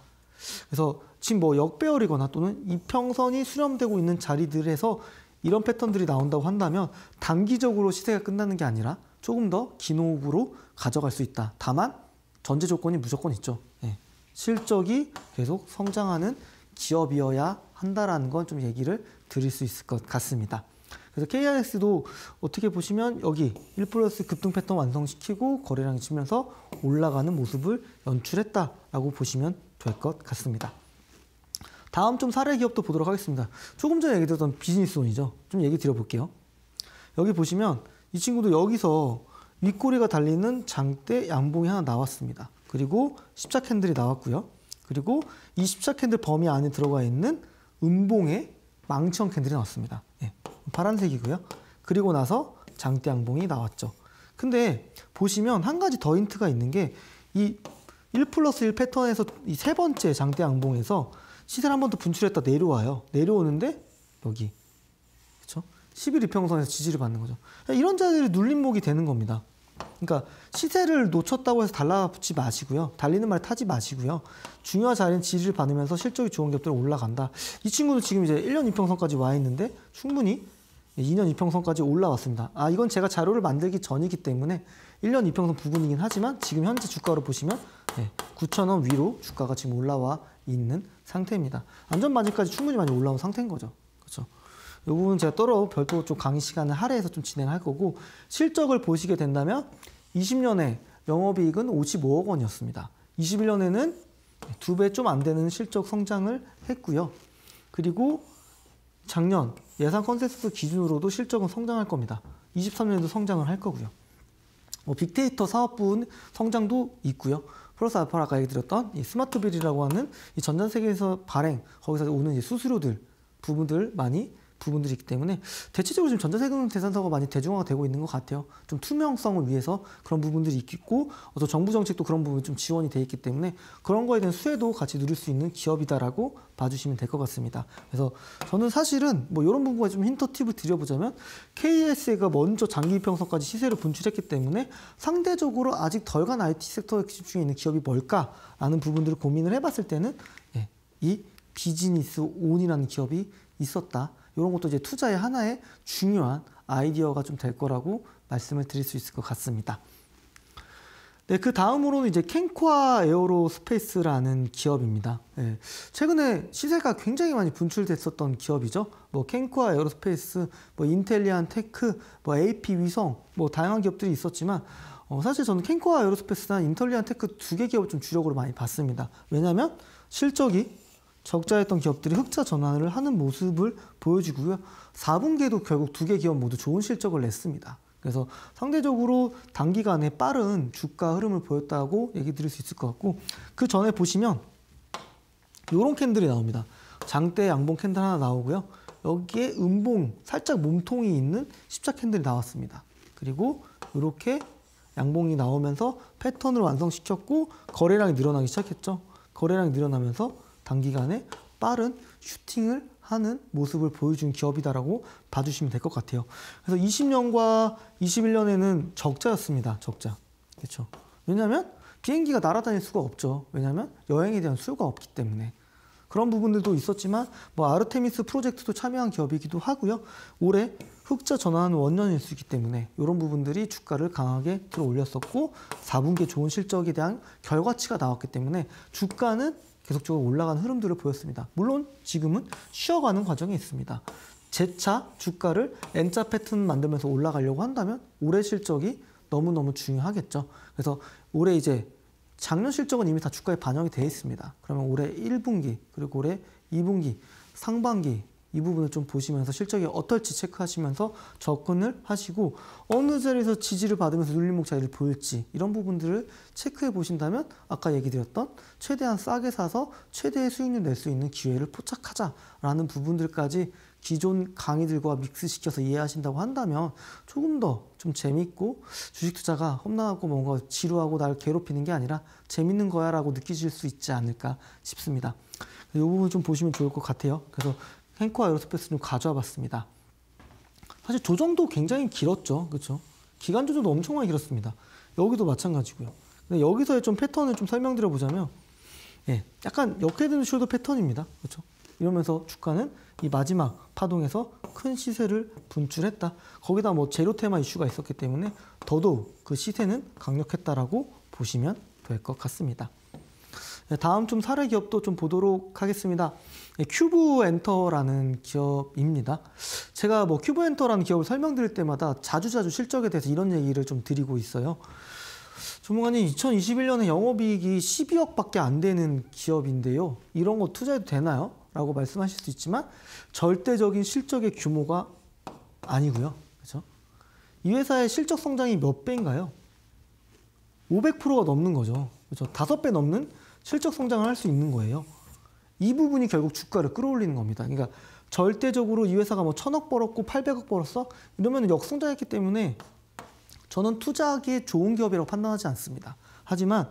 그래서 지금 뭐 역배열이거나 또는 이평선이 수렴되고 있는 자리들에서 이런 패턴들이 나온다고 한다면 단기적으로 시세가 끝나는 게 아니라 조금 더 긴호흡으로 가져갈 수 있다. 다만 전제 조건이 무조건 있죠. 예. 실적이 계속 성장하는 기업이어야 한다라는 건 좀 얘기를 드릴 수 있을 것 같습니다. 그래서 KIX도 어떻게 보시면 여기 1 플러스 급등 패턴 완성시키고 거래량이 치면서 올라가는 모습을 연출했다라고 보시면 될 것 같습니다. 다음 좀 사례 기업도 보도록 하겠습니다. 조금 전에 얘기 드렸던 비즈니스온이죠. 좀 얘기 드려볼게요. 여기 보시면 이 친구도 여기서 윗꼬리가 달리는 장대 양봉이 하나 나왔습니다. 그리고 십자 캔들이 나왔고요. 그리고 24캔들 범위 안에 들어가 있는 음봉의 망청 캔들이 나왔습니다. 예, 파란색이고요. 그리고 나서 장대양봉이 나왔죠. 근데 보시면 한 가지 더 힌트가 있는 게 이 1 플러스 1 패턴에서 이 세 번째 장대양봉에서 시세를 한 번 더 분출했다 내려와요. 내려오는데 여기 그렇죠? 1 1위평선에서 지지를 받는 거죠. 이런 자들이 눌림목이 되는 겁니다. 그러니까 시세를 놓쳤다고 해서 달라붙지 마시고요. 달리는 말 타지 마시고요. 중요한 자리는 지지를 받으면서 실적이 좋은 기업들은 올라간다. 이 친구도 지금 이제 1년 2평선까지와 있는데 충분히 2년 2평선까지 올라왔습니다. 아 이건 제가 자료를 만들기 전이기 때문에 1년 2평선 부근이긴 하지만 지금 현재 주가로 보시면 9천원 예, 위로 주가가 지금 올라와 있는 상태입니다. 안전마진까지 충분히 많이 올라온 상태인 거죠. 그렇죠. 이 부분 제가 따로 별도 좀 강의 시간을 할애해서 좀 진행할 거고 실적을 보시게 된다면 20년에 영업이익은 55억 원이었습니다. 21년에는 두 배 좀 안 되는 실적 성장을 했고요. 그리고 작년 예상 컨센서스 기준으로도 실적은 성장할 겁니다. 2 3년도 성장을 할 거고요. 뭐 빅데이터 사업부분 성장도 있고요. 플러스 알파 아까 얘기 드렸던 이 스마트빌이라고 하는 이 전전 세계에서 발행 거기서 오는 수수료들 부분들 많이 부분들이 있기 때문에 대체적으로 지금 전자세금 재산서가 많이 대중화가 되고 있는 것 같아요. 좀 투명성을 위해서 그런 부분들이 있고 또 정부 정책도 그런 부분이 좀 지원이 돼 있기 때문에 그런 거에 대한 수혜도 같이 누릴 수 있는 기업이다라고 봐주시면 될 것 같습니다. 그래서 저는 사실은 뭐 이런 부분과 좀 힌터 팁을 드려보자면 KSA가 먼저 장기 평선까지 시세를 분출했기 때문에 상대적으로 아직 덜간 IT 섹터에 집중해 있는 기업이 뭘까라는 부분들을 고민을 해봤을 때는 예, 이 비즈니스 온이라는 기업이 있었다. 이런 것도 이제 투자의 하나의 중요한 아이디어가 좀 될 거라고 말씀을 드릴 수 있을 것 같습니다. 네, 그 다음으로는 이제 캔코아 에어로 스페이스라는 기업입니다. 네, 최근에 시세가 굉장히 많이 분출됐었던 기업이죠. 뭐 캔코아 에어로 스페이스, 뭐 인텔리안 테크, 뭐 AP 위성, 뭐 다양한 기업들이 있었지만 어, 사실 저는 캔코아 에어로스페이스나 인텔리안 테크 두 개 기업을 좀 주력으로 많이 봤습니다. 왜냐하 실적이 적자였던 기업들이 흑자 전환을 하는 모습을 보여주고요. 4분기에도 결국 두 개 기업 모두 좋은 실적을 냈습니다. 그래서 상대적으로 단기간에 빠른 주가 흐름을 보였다고 얘기 드릴 수 있을 것 같고 그 전에 보시면 이런 캔들이 나옵니다. 장대 양봉 캔들 하나 나오고요. 여기에 음봉 살짝 몸통이 있는 십자 캔들이 나왔습니다. 그리고 이렇게 양봉이 나오면서 패턴을 완성시켰고 거래량이 늘어나기 시작했죠. 거래량이 늘어나면서 단기간에 빠른 슈팅을 하는 모습을 보여준 기업이다라고 봐주시면 될 것 같아요. 그래서 20년과 21년에는 적자였습니다. 적자. 그렇죠. 왜냐하면 비행기가 날아다닐 수가 없죠. 왜냐하면 여행에 대한 수요가 없기 때문에. 그런 부분들도 있었지만 뭐 아르테미스 프로젝트도 참여한 기업이기도 하고요. 올해 흑자 전환 원년일 수 있기 때문에 이런 부분들이 주가를 강하게 들어 올렸었고 4분기 좋은 실적에 대한 결과치가 나왔기 때문에 주가는 계속적으로 올라가는 흐름들을 보였습니다. 물론 지금은 쉬어가는 과정이 있습니다. 재차 주가를 N자 패턴 만들면서 올라가려고 한다면 올해 실적이 너무너무 중요하겠죠. 그래서 올해 이제 작년 실적은 이미 다 주가에 반영이 되어 있습니다. 그러면 올해 1분기 그리고 올해 2분기 상반기 이 부분을 좀 보시면서 실적이 어떨지 체크하시면서 접근을 하시고 어느 자리에서 지지를 받으면서 눌림목 자리를 보일지 이런 부분들을 체크해 보신다면 아까 얘기 드렸던 최대한 싸게 사서 최대의 수익률 낼 수 있는 기회를 포착하자라는 부분들까지 기존 강의들과 믹스시켜서 이해하신다고 한다면 조금 더 좀 재밌고 주식 투자가 험난하고 뭔가 지루하고 나를 괴롭히는 게 아니라 재밌는 거야 라고 느끼실 수 있지 않을까 싶습니다. 이 부분 좀 보시면 좋을 것 같아요. 그래서 헨코 아어로스페이스좀 가져와 봤습니다. 사실 조정도 굉장히 길었죠. 그렇죠? 기간 조정도 엄청 많이 길었습니다. 여기도 마찬가지고요. 근데 여기서의 좀 패턴을 좀 설명드려 보자면 예, 약간 역헤드 숄더 패턴입니다. 그렇죠? 이러면서 주가는 이 마지막 파동에서 큰 시세를 분출했다. 거기다 뭐 재료 테마 이슈가 있었기 때문에 더더욱 그 시세는 강력했다라고 보시면 될 것 같습니다. 네, 다음 좀 사례 기업도 좀 보도록 하겠습니다. 네, 큐브 엔터라는 기업입니다. 제가 뭐 큐브 엔터라는 기업을 설명드릴 때마다 자주자주 실적에 대해서 이런 얘기를 좀 드리고 있어요. 조문관님 2021년에 영업이익이 12억밖에 안 되는 기업인데요. 이런 거 투자해도 되나요? 라고 말씀하실 수 있지만 절대적인 실적의 규모가 아니고요. 그렇죠? 이 회사의 실적 성장이 몇 배인가요? 500%가 넘는 거죠. 그렇죠? 5배 넘는 실적 성장을 할 수 있는 거예요. 이 부분이 결국 주가를 끌어올리는 겁니다. 그러니까 절대적으로 이 회사가 뭐 천억 벌었고 800억 벌었어? 이러면 역성장했기 때문에 저는 투자하기에 좋은 기업이라고 판단하지 않습니다. 하지만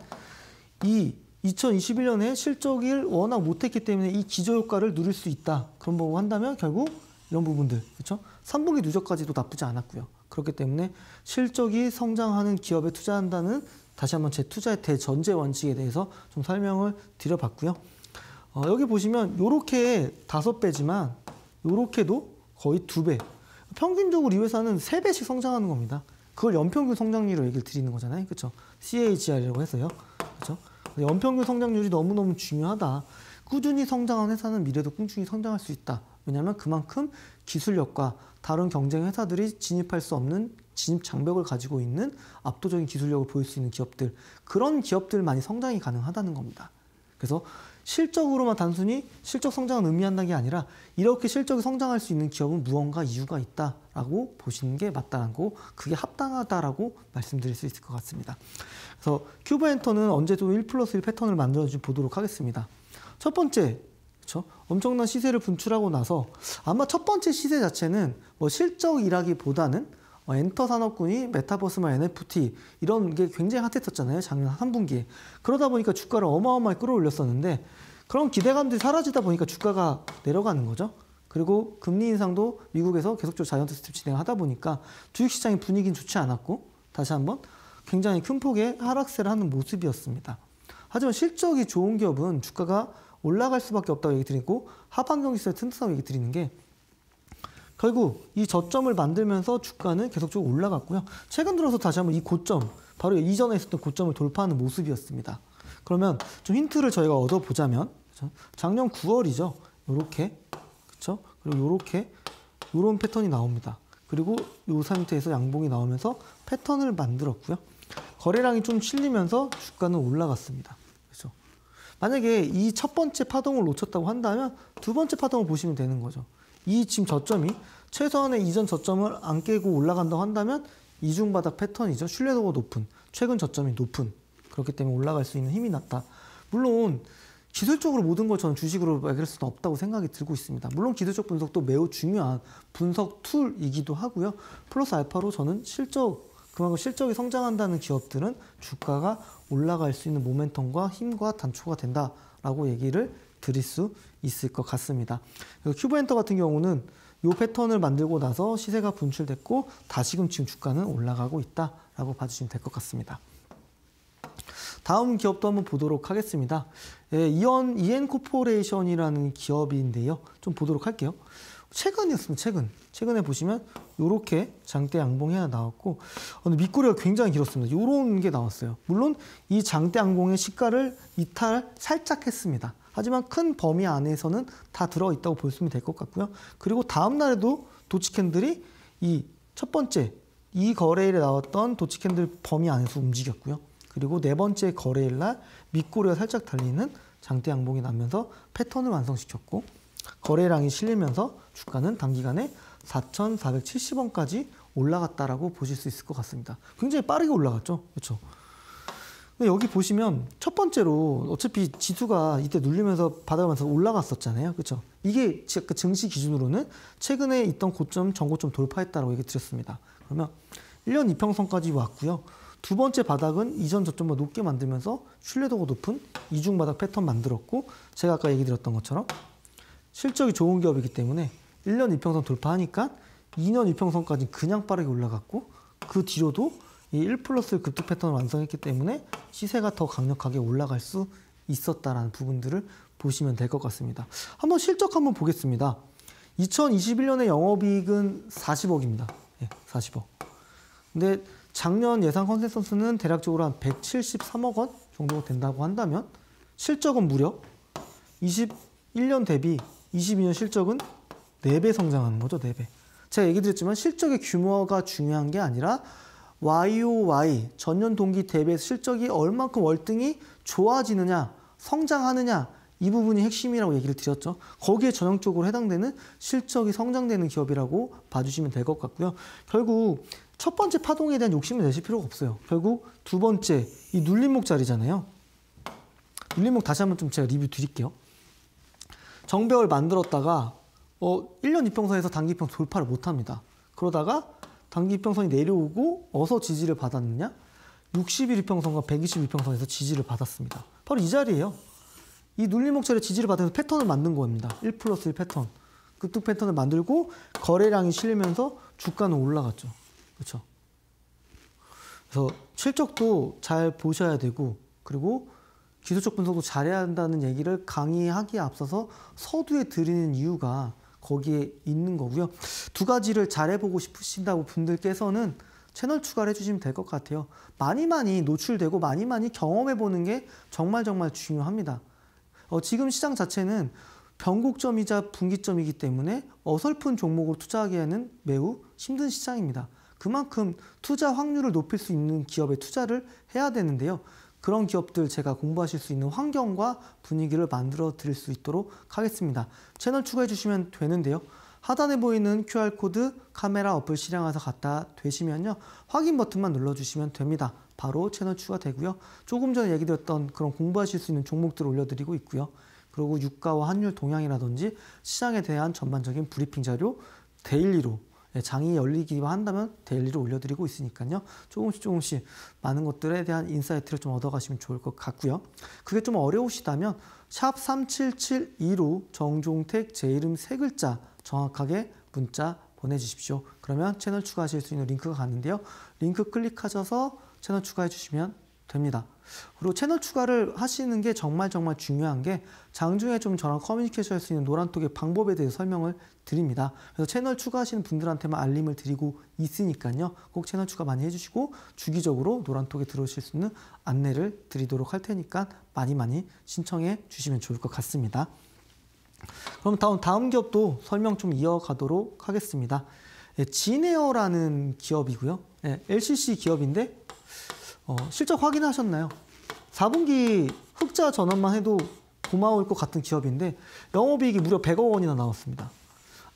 이 2021년에 실적을 워낙 못했기 때문에 이 기저효과를 누릴 수 있다. 그런 보고 한다면 결국 이런 부분들, 그렇죠? 3분기 누적까지도 나쁘지 않았고요. 그렇기 때문에 실적이 성장하는 기업에 투자한다는 다시 한번 제 투자의 대전제 원칙에 대해서 좀 설명을 드려봤고요. 어, 여기 보시면 이렇게 다섯 배지만 이렇게도 거의 두 배. 평균적으로 이 회사는 세 배씩 성장하는 겁니다. 그걸 연평균 성장률로 얘기를 드리는 거잖아요. 그렇죠? CAGR이라고 해서요. 그렇죠? 연평균 성장률이 너무너무 중요하다. 꾸준히 성장한 회사는 미래도 꾸준히 성장할 수 있다. 왜냐하면 그만큼 기술력과 다른 경쟁 회사들이 진입할 수 없는 진입 장벽을 가지고 있는 압도적인 기술력을 보일 수 있는 기업들 그런 기업들만이 성장이 가능하다는 겁니다. 그래서 실적으로만 단순히 실적 성장을 의미한다는 게 아니라 이렇게 실적이 성장할 수 있는 기업은 무언가 이유가 있다라고 보시는 게 맞다라고 그게 합당하다라고 말씀드릴 수 있을 것 같습니다. 그래서 큐브 엔터는 언제도 1 플러스 1 패턴을 만들어 보도록 하겠습니다. 첫 번째 그렇죠? 엄청난 시세를 분출하고 나서 아마 첫 번째 시세 자체는 뭐 실적이라기보다는 어, 엔터 산업군이 메타버스만 NFT 이런 게 굉장히 핫했었잖아요. 작년 3분기에. 그러다 보니까 주가를 어마어마하게 끌어올렸었는데 그런 기대감들이 사라지다 보니까 주가가 내려가는 거죠. 그리고 금리 인상도 미국에서 계속적으로 자이언트 스텝 진행하다 보니까 주식시장의 분위기는 좋지 않았고 다시 한번 굉장히 큰 폭의 하락세를 하는 모습이었습니다. 하지만 실적이 좋은 기업은 주가가 올라갈 수밖에 없다고 얘기 드리고 하반경 시세 튼튼하고 얘기 드리는 게 결국 이 저점을 만들면서 주가는 계속적으로 올라갔고요. 최근 들어서 다시 한번 이 고점, 바로 이전에 있었던 고점을 돌파하는 모습이었습니다. 그러면 좀 힌트를 저희가 얻어보자면 그렇죠? 작년 9월이죠. 요렇게 그렇죠? 그리고 요렇게 요런 패턴이 나옵니다. 그리고 요 상태에서 양봉이 나오면서 패턴을 만들었고요. 거래량이 좀 실리면서 주가는 올라갔습니다. 만약에 이 첫 번째 파동을 놓쳤다고 한다면 두 번째 파동을 보시면 되는 거죠. 이 지금 저점이 최소한의 이전 저점을 안 깨고 올라간다고 한다면 이중바닥 패턴이죠. 신뢰도가 높은, 최근 저점이 높은. 그렇기 때문에 올라갈 수 있는 힘이 났다 물론 기술적으로 모든 걸 저는 주식으로 매길 수는 없다고 생각이 들고 있습니다. 물론 기술적 분석도 매우 중요한 분석 툴이기도 하고요. 플러스 알파로 저는 실적 그만큼 실적이 성장한다는 기업들은 주가가 올라갈 수 있는 모멘텀과 힘과 단초가 된다라고 얘기를 드릴 수 있을 것 같습니다. 큐브엔터 같은 경우는 이 패턴을 만들고 나서 시세가 분출됐고 다시금 지금 주가는 올라가고 있다라고 봐주시면 될 것 같습니다. 다음 기업도 한번 보도록 하겠습니다. 예, 이언 이엔코퍼레이션이라는 기업인데요. 좀 보도록 할게요. 최근이었습니다. 최근. 최근에 보시면 이렇게 장대 양봉이 하나 나왔고 어, 근데 밑꼬리가 굉장히 길었습니다. 이런게 나왔어요. 물론 이 장대 양봉의 시가를 이탈 살짝 했습니다. 하지만 큰 범위 안에서는 다 들어있다고 보시면 될 것 같고요. 그리고 다음 날에도 도치캔들이 이 첫 번째 이 거래일에 나왔던 도치캔들 범위 안에서 움직였고요. 그리고 네 번째 거래일 날 밑꼬리가 살짝 달리는 장대 양봉이 나면서 패턴을 완성시켰고 거래량이 실리면서 주가는 단기간에 4,470원까지 올라갔다라고 보실 수 있을 것 같습니다. 굉장히 빠르게 올라갔죠. 그렇죠? 근데 여기 보시면 첫 번째로 어차피 지수가 이때 눌리면서 받아가면서 올라갔었잖아요. 그렇죠? 이게 그 증시 기준으로는 최근에 있던 고점, 전고점 돌파했다라고 얘기 드렸습니다. 그러면 1년 2평선까지 왔고요. 두 번째 바닥은 이전 저점보다 높게 만들면서 신뢰도가 높은 이중 바닥 패턴 만들었고 제가 아까 얘기 드렸던 것처럼 실적이 좋은 기업이기 때문에 1년 이평선 돌파하니까 2년 이평선까지 그냥 빠르게 올라갔고 그 뒤로도 이1 플러스 급등 패턴을 완성했기 때문에 시세가 더 강력하게 올라갈 수 있었다라는 부분들을 보시면 될 것 같습니다. 한번 실적 한번 보겠습니다. 2021년의 영업이익은 40억입니다. 네, 예, 40억. 근데 작년 예상 컨센서스는 대략적으로 한 173억 원 정도 된다고 한다면 실적은 무려 21년 대비 22년 실적은 4배 성장하는 거죠, 4배. 제가 얘기 드렸지만 실적의 규모가 중요한 게 아니라 YOY 전년 동기 대비 실적이 얼만큼 월등히 좋아지느냐, 성장하느냐 이 부분이 핵심이라고 얘기를 드렸죠. 거기에 전형적으로 해당되는 실적이 성장되는 기업이라고 봐주시면 될 것 같고요. 결국 첫 번째 파동에 대한 욕심을 내실 필요가 없어요. 결국 두 번째 이 눌림목 자리잖아요. 눌림목 다시 한번 좀 제가 리뷰 드릴게요. 정벽을 만들었다가 어, 1년 이평선에서 단기평 돌파를 못합니다. 그러다가 단기평선이 내려오고 어서 지지를 받았느냐? 60일 이평선과 120일 이평선에서 지지를 받았습니다. 바로 이 자리예요. 이 눌림목차를 지지를 받으면서 패턴을 만든 겁니다. 1 플러스 1 패턴. 급등 패턴을 만들고 거래량이 실리면서 주가는 올라갔죠. 그렇죠? 그래서 실적도 잘 보셔야 되고 그리고 기술적 분석도 잘해야 한다는 얘기를 강의하기에 앞서서 서두에 드리는 이유가 거기에 있는 거고요. 두 가지를 잘해보고 싶으신다고 분들께서는 채널 추가를 해주시면 될 것 같아요. 많이 많이 노출되고 많이 많이 경험해보는 게 정말 정말 중요합니다. 어, 지금 시장 자체는 변곡점이자 분기점이기 때문에 어설픈 종목으로 투자하기에는 매우 힘든 시장입니다. 그만큼 투자 확률을 높일 수 있는 기업에 투자를 해야 되는데요. 그런 기업들 제가 공부하실 수 있는 환경과 분위기를 만들어 드릴 수 있도록 하겠습니다. 채널 추가해 주시면 되는데요. 하단에 보이는 QR코드 카메라 어플 실행해서 갖다 되시면요. 확인 버튼만 눌러주시면 됩니다. 바로 채널 추가되고요. 조금 전에 얘기 드렸던 그런 공부하실 수 있는 종목들 을 올려드리고 있고요. 그리고 유가와 환율 동향이라든지 시장에 대한 전반적인 브리핑 자료 데일리로 예, 장이 열리기만 한다면 데일리로 올려드리고 있으니까요. 조금씩 조금씩 많은 것들에 대한 인사이트를 좀 얻어가시면 좋을 것 같고요. 그게 좀 어려우시다면 샵 3772로 정종택 제 이름 세 글자 정확하게 문자 보내주십시오. 그러면 채널 추가하실 수 있는 링크가 갔는데요 링크 클릭하셔서 채널 추가해 주시면 됩니다. 그리고 채널 추가를 하시는 게 정말 정말 중요한 게 장중에 좀 저랑 커뮤니케이션 할 수 있는 노란톡의 방법에 대해서 설명을 드립니다. 그래서 채널 추가하시는 분들한테만 알림을 드리고 있으니까요. 꼭 채널 추가 많이 해주시고 주기적으로 노란톡에 들어오실 수 있는 안내를 드리도록 할 테니까 많이 많이 신청해 주시면 좋을 것 같습니다. 그럼 다음 다음 기업도 설명 좀 이어가도록 하겠습니다. 예, 지네어라는 기업이고요. 예, LCC 기업인데 어, 실적 확인하셨나요? 4분기 흑자 전환만 해도 고마울 것 같은 기업인데 영업이익이 무려 100억 원이나 나왔습니다.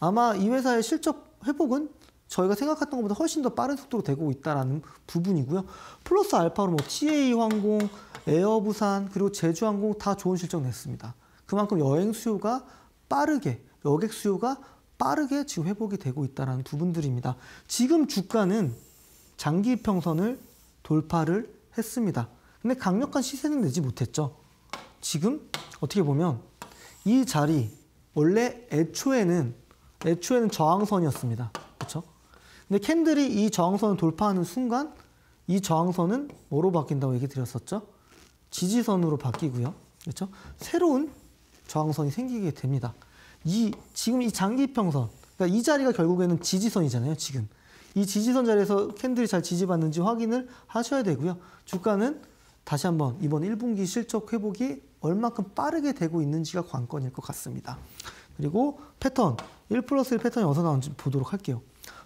아마 이 회사의 실적 회복은 저희가 생각했던 것보다 훨씬 더 빠른 속도로 되고 있다는 부분이고요. 플러스 알파로 뭐 TA항공, 에어부산, 그리고 제주항공 다 좋은 실적 냈습니다. 그만큼 여행 수요가 빠르게, 여객 수요가 빠르게 지금 회복이 되고 있다는 부분들입니다. 지금 주가는 장기 평선을 돌파를 했습니다. 근데 강력한 시세는 내지 못했죠. 지금 어떻게 보면 이 자리 원래 애초에는 애초에는 저항선이었습니다. 그렇죠? 근데 캔들이 이 저항선을 돌파하는 순간 이 저항선은 뭐로 바뀐다고 얘기 드렸었죠? 지지선으로 바뀌고요. 그렇죠? 새로운 저항선이 생기게 됩니다. 이 지금 이 장기평선 그러니까 이 자리가 결국에는 지지선이잖아요. 지금 이 지지선 자리에서 캔들이 잘 지지받는지 확인을 하셔야 되고요. 주가는 다시 한번 이번 1분기 실적 회복이 얼마큼 빠르게 되고 있는지가 관건일 것 같습니다. 그리고 패턴, 1 플러스 1 패턴이 어디서 나오는지 보도록 할게요.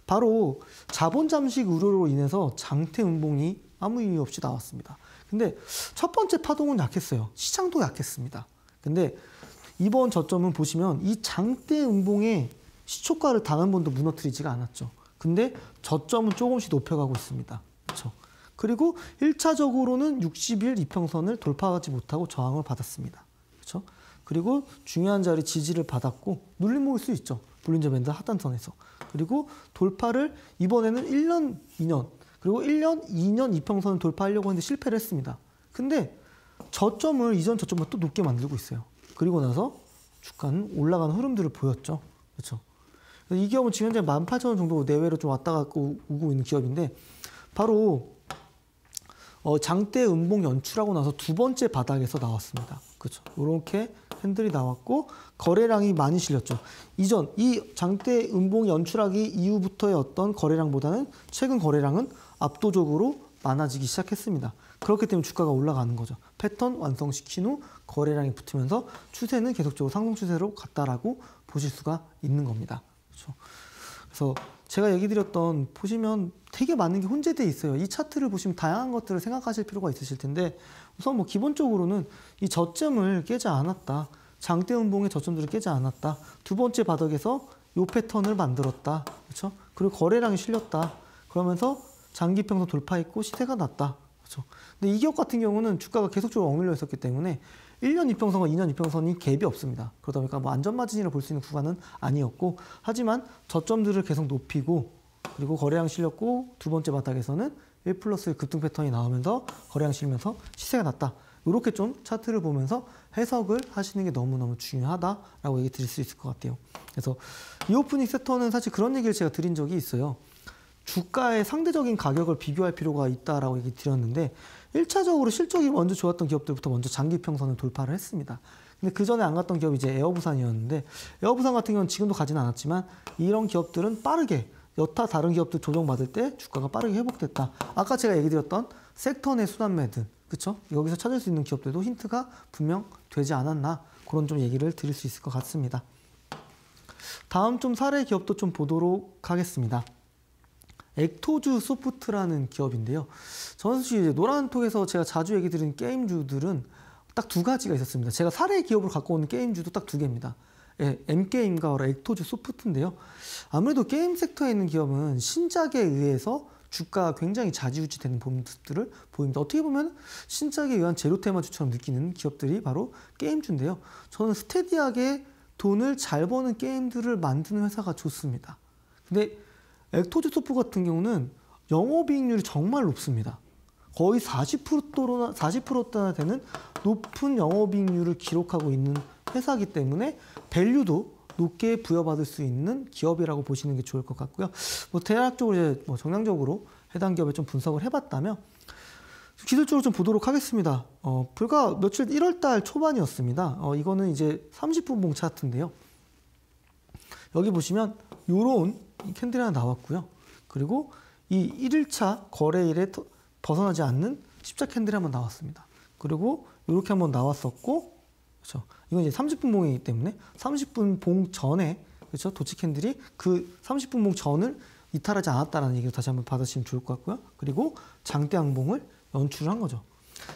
바로 자본 잠식 우려로 인해서 장태 음봉이 아무 이유 없이 나왔습니다. 근데 첫 번째 파동은 약했어요. 시장도 약했습니다. 근데 이번 저점은 보시면 이 장대 음봉의 시초가를 단 한 번도 무너뜨리지가 않았죠. 근데 저점은 조금씩 높여가고 있습니다. 그렇죠. 그리고 1차적으로는 60일 이평선을 돌파하지 못하고 저항을 받았습니다. 그렇죠. 그리고 중요한 자리 지지를 받았고 눌림 모일 수 있죠. 볼린저 밴드 하단선에서. 그리고 돌파를 이번에는 1년, 2년 그리고 1년, 2년 이평선을 돌파하려고 했는데 실패를 했습니다. 근데 저점을 이전 저점보다 또 높게 만들고 있어요. 그리고 나서 주가는 올라간 흐름들을 보였죠. 그렇죠. 이 기업은 지금 현재 18,000원 정도 내외로 좀 왔다 갔다 오고 있는 기업인데 바로 어, 장대 음봉 연출하고 나서 두 번째 바닥에서 나왔습니다. 그렇죠. 이렇게 핸들이 나왔고 거래량이 많이 실렸죠. 이전 이 장대 음봉 연출하기 이후부터의 어떤 거래량보다는 최근 거래량은 압도적으로 많아지기 시작했습니다. 그렇기 때문에 주가가 올라가는 거죠. 패턴 완성시킨 후 거래량이 붙으면서 추세는 계속적으로 상승 추세로 갔다라고 보실 수가 있는 겁니다. 그렇죠. 그래서 제가 얘기 드렸던 보시면 되게 많은 게 혼재돼 있어요. 이 차트를 보시면 다양한 것들을 생각하실 필요가 있으실 텐데 우선 뭐 기본적으로는 이 저점을 깨지 않았다. 장대 음봉의 저점들을 깨지 않았다. 두 번째 바닥에서 요 패턴을 만들었다. 그렇죠? 그리고 거래량이 실렸다. 그러면서 장기 평선 돌파했고 시세가 났다. 그렇죠? 근데 이 기업 같은 경우는 주가가 계속적으로 억눌려 있었기 때문에 1년 2평선과 2년 2평선이 갭이 없습니다. 그러다 보니까 뭐 안전마진이라 고볼 수 있는 구간은 아니었고 하지만 저점들을 계속 높이고 그리고 거래량 실렸고 두 번째 바닥에서는 1 플러스의 급등 패턴이 나오면서 거래량 실면서 시세가 났다. 이렇게 좀 차트를 보면서 해석을 하시는 게 너무너무 중요하다라고 얘기 드릴 수 있을 것 같아요. 그래서 이 오프닝 세터는 사실 그런 얘기를 제가 드린 적이 있어요. 주가의 상대적인 가격을 비교할 필요가 있다라고 얘기 드렸는데 1차적으로 실적이 먼저 좋았던 기업들부터 먼저 장기 평선을 돌파를 했습니다. 근데 그 전에 안 갔던 기업이 이제 에어부산이었는데 에어부산 같은 경우는 지금도 가지는 않았지만 이런 기업들은 빠르게 여타 다른 기업들 조정받을 때 주가가 빠르게 회복됐다. 아까 제가 얘기 드렸던 섹터 내수단 매든 그렇죠? 여기서 찾을 수 있는 기업들도 힌트가 분명 되지 않았나 그런 좀 얘기를 드릴 수 있을 것 같습니다. 다음 좀 사례 기업도 좀 보도록 하겠습니다. 액토주 소프트라는 기업인데요. 전수 씨 노란톡에서 제가 자주 얘기 드린 게임주들은 딱 두 가지가 있었습니다. 제가 사례 기업으로 갖고 온 게임주도 딱 두 개입니다. 예, M게임과 액토주 소프트인데요. 아무래도 게임 섹터에 있는 기업은 신작에 의해서 주가가 굉장히 자지우지 되는 모습들을 보입니다. 어떻게 보면 신작에 의한 제로 테마주처럼 느끼는 기업들이 바로 게임주인데요. 저는 스테디하게 돈을 잘 버는 게임들을 만드는 회사가 좋습니다. 근데 액토지 소프 같은 경우는 영업 이익률이 정말 높습니다. 거의 40%도나 40%나 되는 높은 영업 이익률을 기록하고 있는 회사이기 때문에 밸류도 높게 부여받을 수 있는 기업이라고 보시는 게 좋을 것 같고요. 뭐 대략적으로 이제 뭐 정량적으로 해당 기업에 좀 분석을 해봤다면 기술적으로 좀 보도록 하겠습니다. 어, 불과 며칠 1월달 초반이었습니다. 어, 이거는 이제 30분 봉 차트인데요. 여기 보시면 요런 캔들이 하나 나왔고요. 그리고 이 1일차 거래일에 벗어나지 않는 십자 캔들이 한번 나왔습니다. 그리고 이렇게 한번 나왔었고, 그렇죠. 이건 이제 30분 봉이기 때문에 30분 봉 전에 그렇죠. 도치 캔들이 그 30분 봉 전을 이탈하지 않았다라는 얘기를 다시 한번 받으시면 좋을 것 같고요. 그리고 장대 항봉을 연출한 거죠.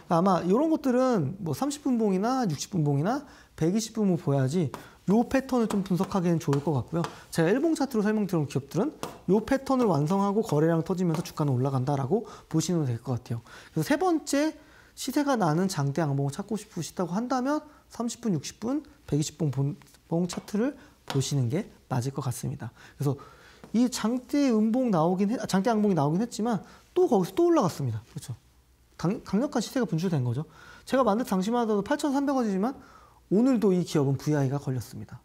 그러니까 아마 이런 것들은 뭐 30분 봉이나 60분 봉이나 120분 봉 보야지 요 패턴을 좀분석하기에는 좋을 것 같고요. 제가 일봉 차트로 설명드린 기업들은 요 패턴을 완성하고 거래량 터지면서 주가는 올라간다라고 보시면 될 것 같아요. 그래서 세 번째 시세가 나는 장대 양봉을 찾고 싶으시다고 한다면 30분, 60분, 120분 봉 차트를 보시는 게 맞을 것 같습니다. 그래서 이 장대 음봉 나오긴 했, 아, 장대 양봉이 나오긴 했지만 또 거기서 또 올라갔습니다. 그렇죠? 강, 력한 시세가 분출된 거죠. 제가 만든 당시만 하더라도 8,300원이지만 오늘도 이 기업은 VI가 걸렸습니다.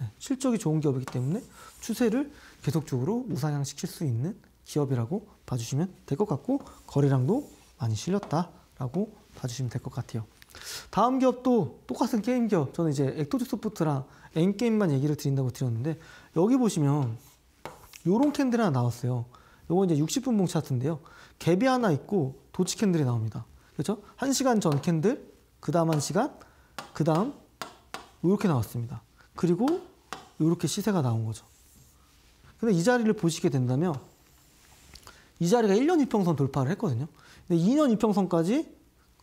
네, 실적이 좋은 기업이기 때문에 추세를 계속적으로 우상향시킬 수 있는 기업이라고 봐주시면 될 것 같고 거래량도 많이 실렸다라고 봐주시면 될 것 같아요. 다음 기업도 똑같은 게임 기업 저는 이제 엑토즈 소프트랑 엔게임만 얘기를 드린다고 드렸는데 여기 보시면 요런 캔들 하나 나왔어요. 요거 이제 60분봉 차트인데요. 갭이 하나 있고 도치 캔들이 나옵니다. 그렇죠? 1시간 전 캔들, 그 다음 1시간, 그 다음 이렇게 나왔습니다. 그리고 이렇게 시세가 나온 거죠. 근데 이 자리를 보시게 된다면 이 자리가 1년 이평선 돌파를 했거든요. 근데 2년 이평선까지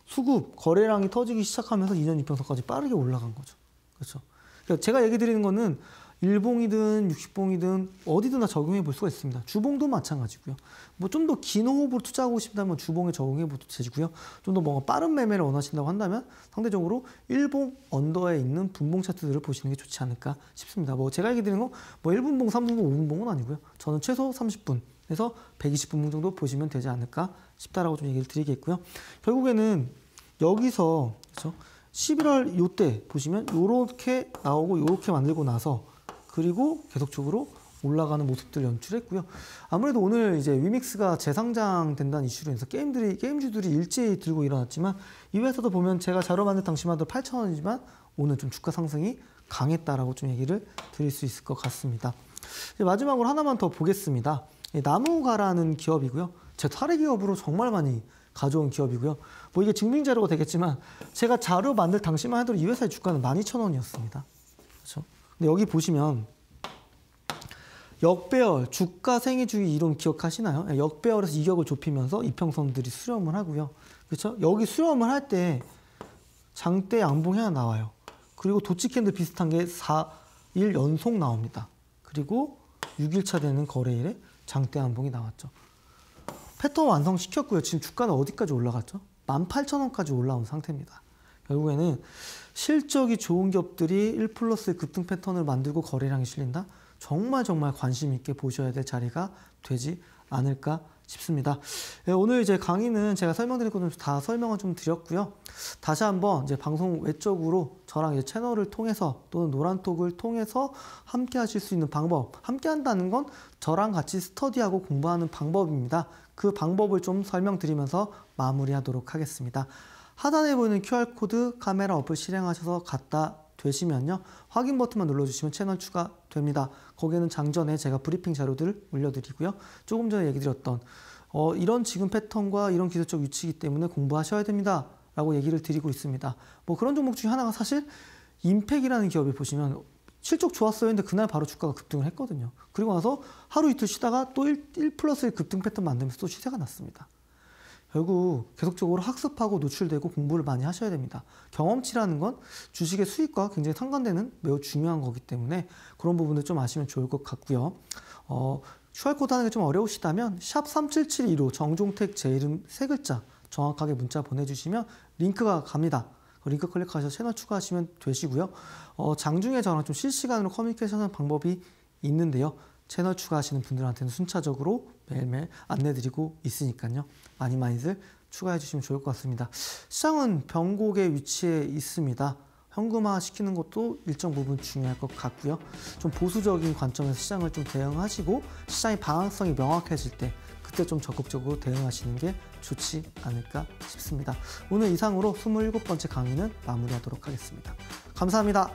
수급, 거래량이 터지기 시작하면서 2년 이평선까지 빠르게 올라간 거죠. 그렇죠. 그니까 제가 얘기 드리는 거는 1봉이든6 0봉이든 어디든 다 적용해 볼 수가 있습니다. 주봉도 마찬가지고요. 뭐 좀 더 긴 호흡을 투자하고 싶다면 주봉에 적용해 보도 되시고요. 좀 더 뭔가 빠른 매매를 원하신다고 한다면 상대적으로 1봉 언더에 있는 분봉 차트들을 보시는 게 좋지 않을까 싶습니다. 뭐 제가 얘기 드리는 건뭐 일분봉3분봉5분봉은 아니고요. 저는 최소 3 0분에서 120분봉 정도 보시면 되지 않을까 싶다라고 좀 얘기를 드리겠고요. 결국에는 여기서 그렇죠? 11월 요 때 보시면 이렇게 나오고 이렇게 만들고 나서 그리고 계속적으로 올라가는 모습들 연출했고요. 아무래도 오늘 이제 위믹스가 재상장 된다는 이슈로 인해서 게임들이 게임주들이 일제히 들고 일어났지만 이 회사도 보면 제가 자료 만든 당시만 해도 8,000원이지만 오늘 좀 주가 상승이 강했다라고 좀 얘기를 드릴 수 있을 것 같습니다. 마지막으로 하나만 더 보겠습니다. 나무가라는 기업이고요. 제 사례 기업으로 정말 많이 가져온 기업이고요. 뭐 이게 증빙 자료가 되겠지만 제가 자료 만들 당시만 해도 이 회사의 주가는 12,000원이었습니다. 그렇죠? 근데 여기 보시면 역배열, 주가 생애주기 이론 기억하시나요? 예, 역배열에서 이격을 좁히면서 이평선들이 수렴을 하고요. 그렇죠? 여기 수렴을 할 때 장대 양봉이 하나 나와요. 그리고 도치캔들 비슷한 게 4, 일 연속 나옵니다. 그리고 6일차 되는 거래일에 장대 양봉이 나왔죠. 패턴 완성시켰고요. 지금 주가는 어디까지 올라갔죠? 18,000원까지 올라온 상태입니다. 결국에는 실적이 좋은 기업들이 1 플러스의 급등 패턴을 만들고 거래량이 실린다? 정말 정말 관심 있게 보셔야 될 자리가 되지 않을까 싶습니다. 예, 오늘 이제 강의는 제가 설명드릴 것은 다 설명을 좀 드렸고요. 다시 한번 이제 방송 외적으로 저랑 이제 채널을 통해서 또는 노란톡을 통해서 함께 하실 수 있는 방법, 함께 한다는 건 저랑 같이 스터디하고 공부하는 방법입니다. 그 방법을 좀 설명드리면서 마무리하도록 하겠습니다. 하단에 보이는 QR코드 카메라 어플 실행하셔서 갖다 되시면요. 확인 버튼만 눌러주시면 채널 추가됩니다. 거기에는 장전에 제가 브리핑 자료들을 올려드리고요. 조금 전에 얘기 드렸던 어, 이런 지금 패턴과 이런 기술적 위치이기 때문에 공부하셔야 됩니다. 라고 얘기를 드리고 있습니다. 뭐 그런 종목 중에 하나가 사실 임팩이라는 기업이 보시면 실적 좋았어요. 근데 그날 바로 주가가 급등을 했거든요. 그리고 나서 하루 이틀 쉬다가 또 1, 1 플러스 의 급등 패턴 만들면서 또 시세가 났습니다. 결국 계속적으로 학습하고 노출되고 공부를 많이 하셔야 됩니다. 경험치라는 건 주식의 수익과 굉장히 상관되는 매우 중요한 거기 때문에 그런 부분을 좀 아시면 좋을 것 같고요. 어, QR코드 하는 게 좀 어려우시다면 샵 3772로 정종택 제 이름 세 글자 정확하게 문자 보내주시면 링크가 갑니다. 그 링크 클릭하셔서 채널 추가하시면 되시고요. 어, 장중에 저랑 좀 실시간으로 커뮤니케이션 하는 방법이 있는데요. 채널 추가하시는 분들한테는 순차적으로 매일매일 안내드리고 있으니까요. 많이 많이들 추가해 주시면 좋을 것 같습니다. 시장은 변곡의 위치에 있습니다. 현금화 시키는 것도 일정 부분 중요할 것 같고요. 좀 보수적인 관점에서 시장을 좀 대응하시고 시장의 방향성이 명확해질 때 그때 좀 적극적으로 대응하시는 게 좋지 않을까 싶습니다. 오늘 이상으로 27번째 강의는 마무리하도록 하겠습니다. 감사합니다.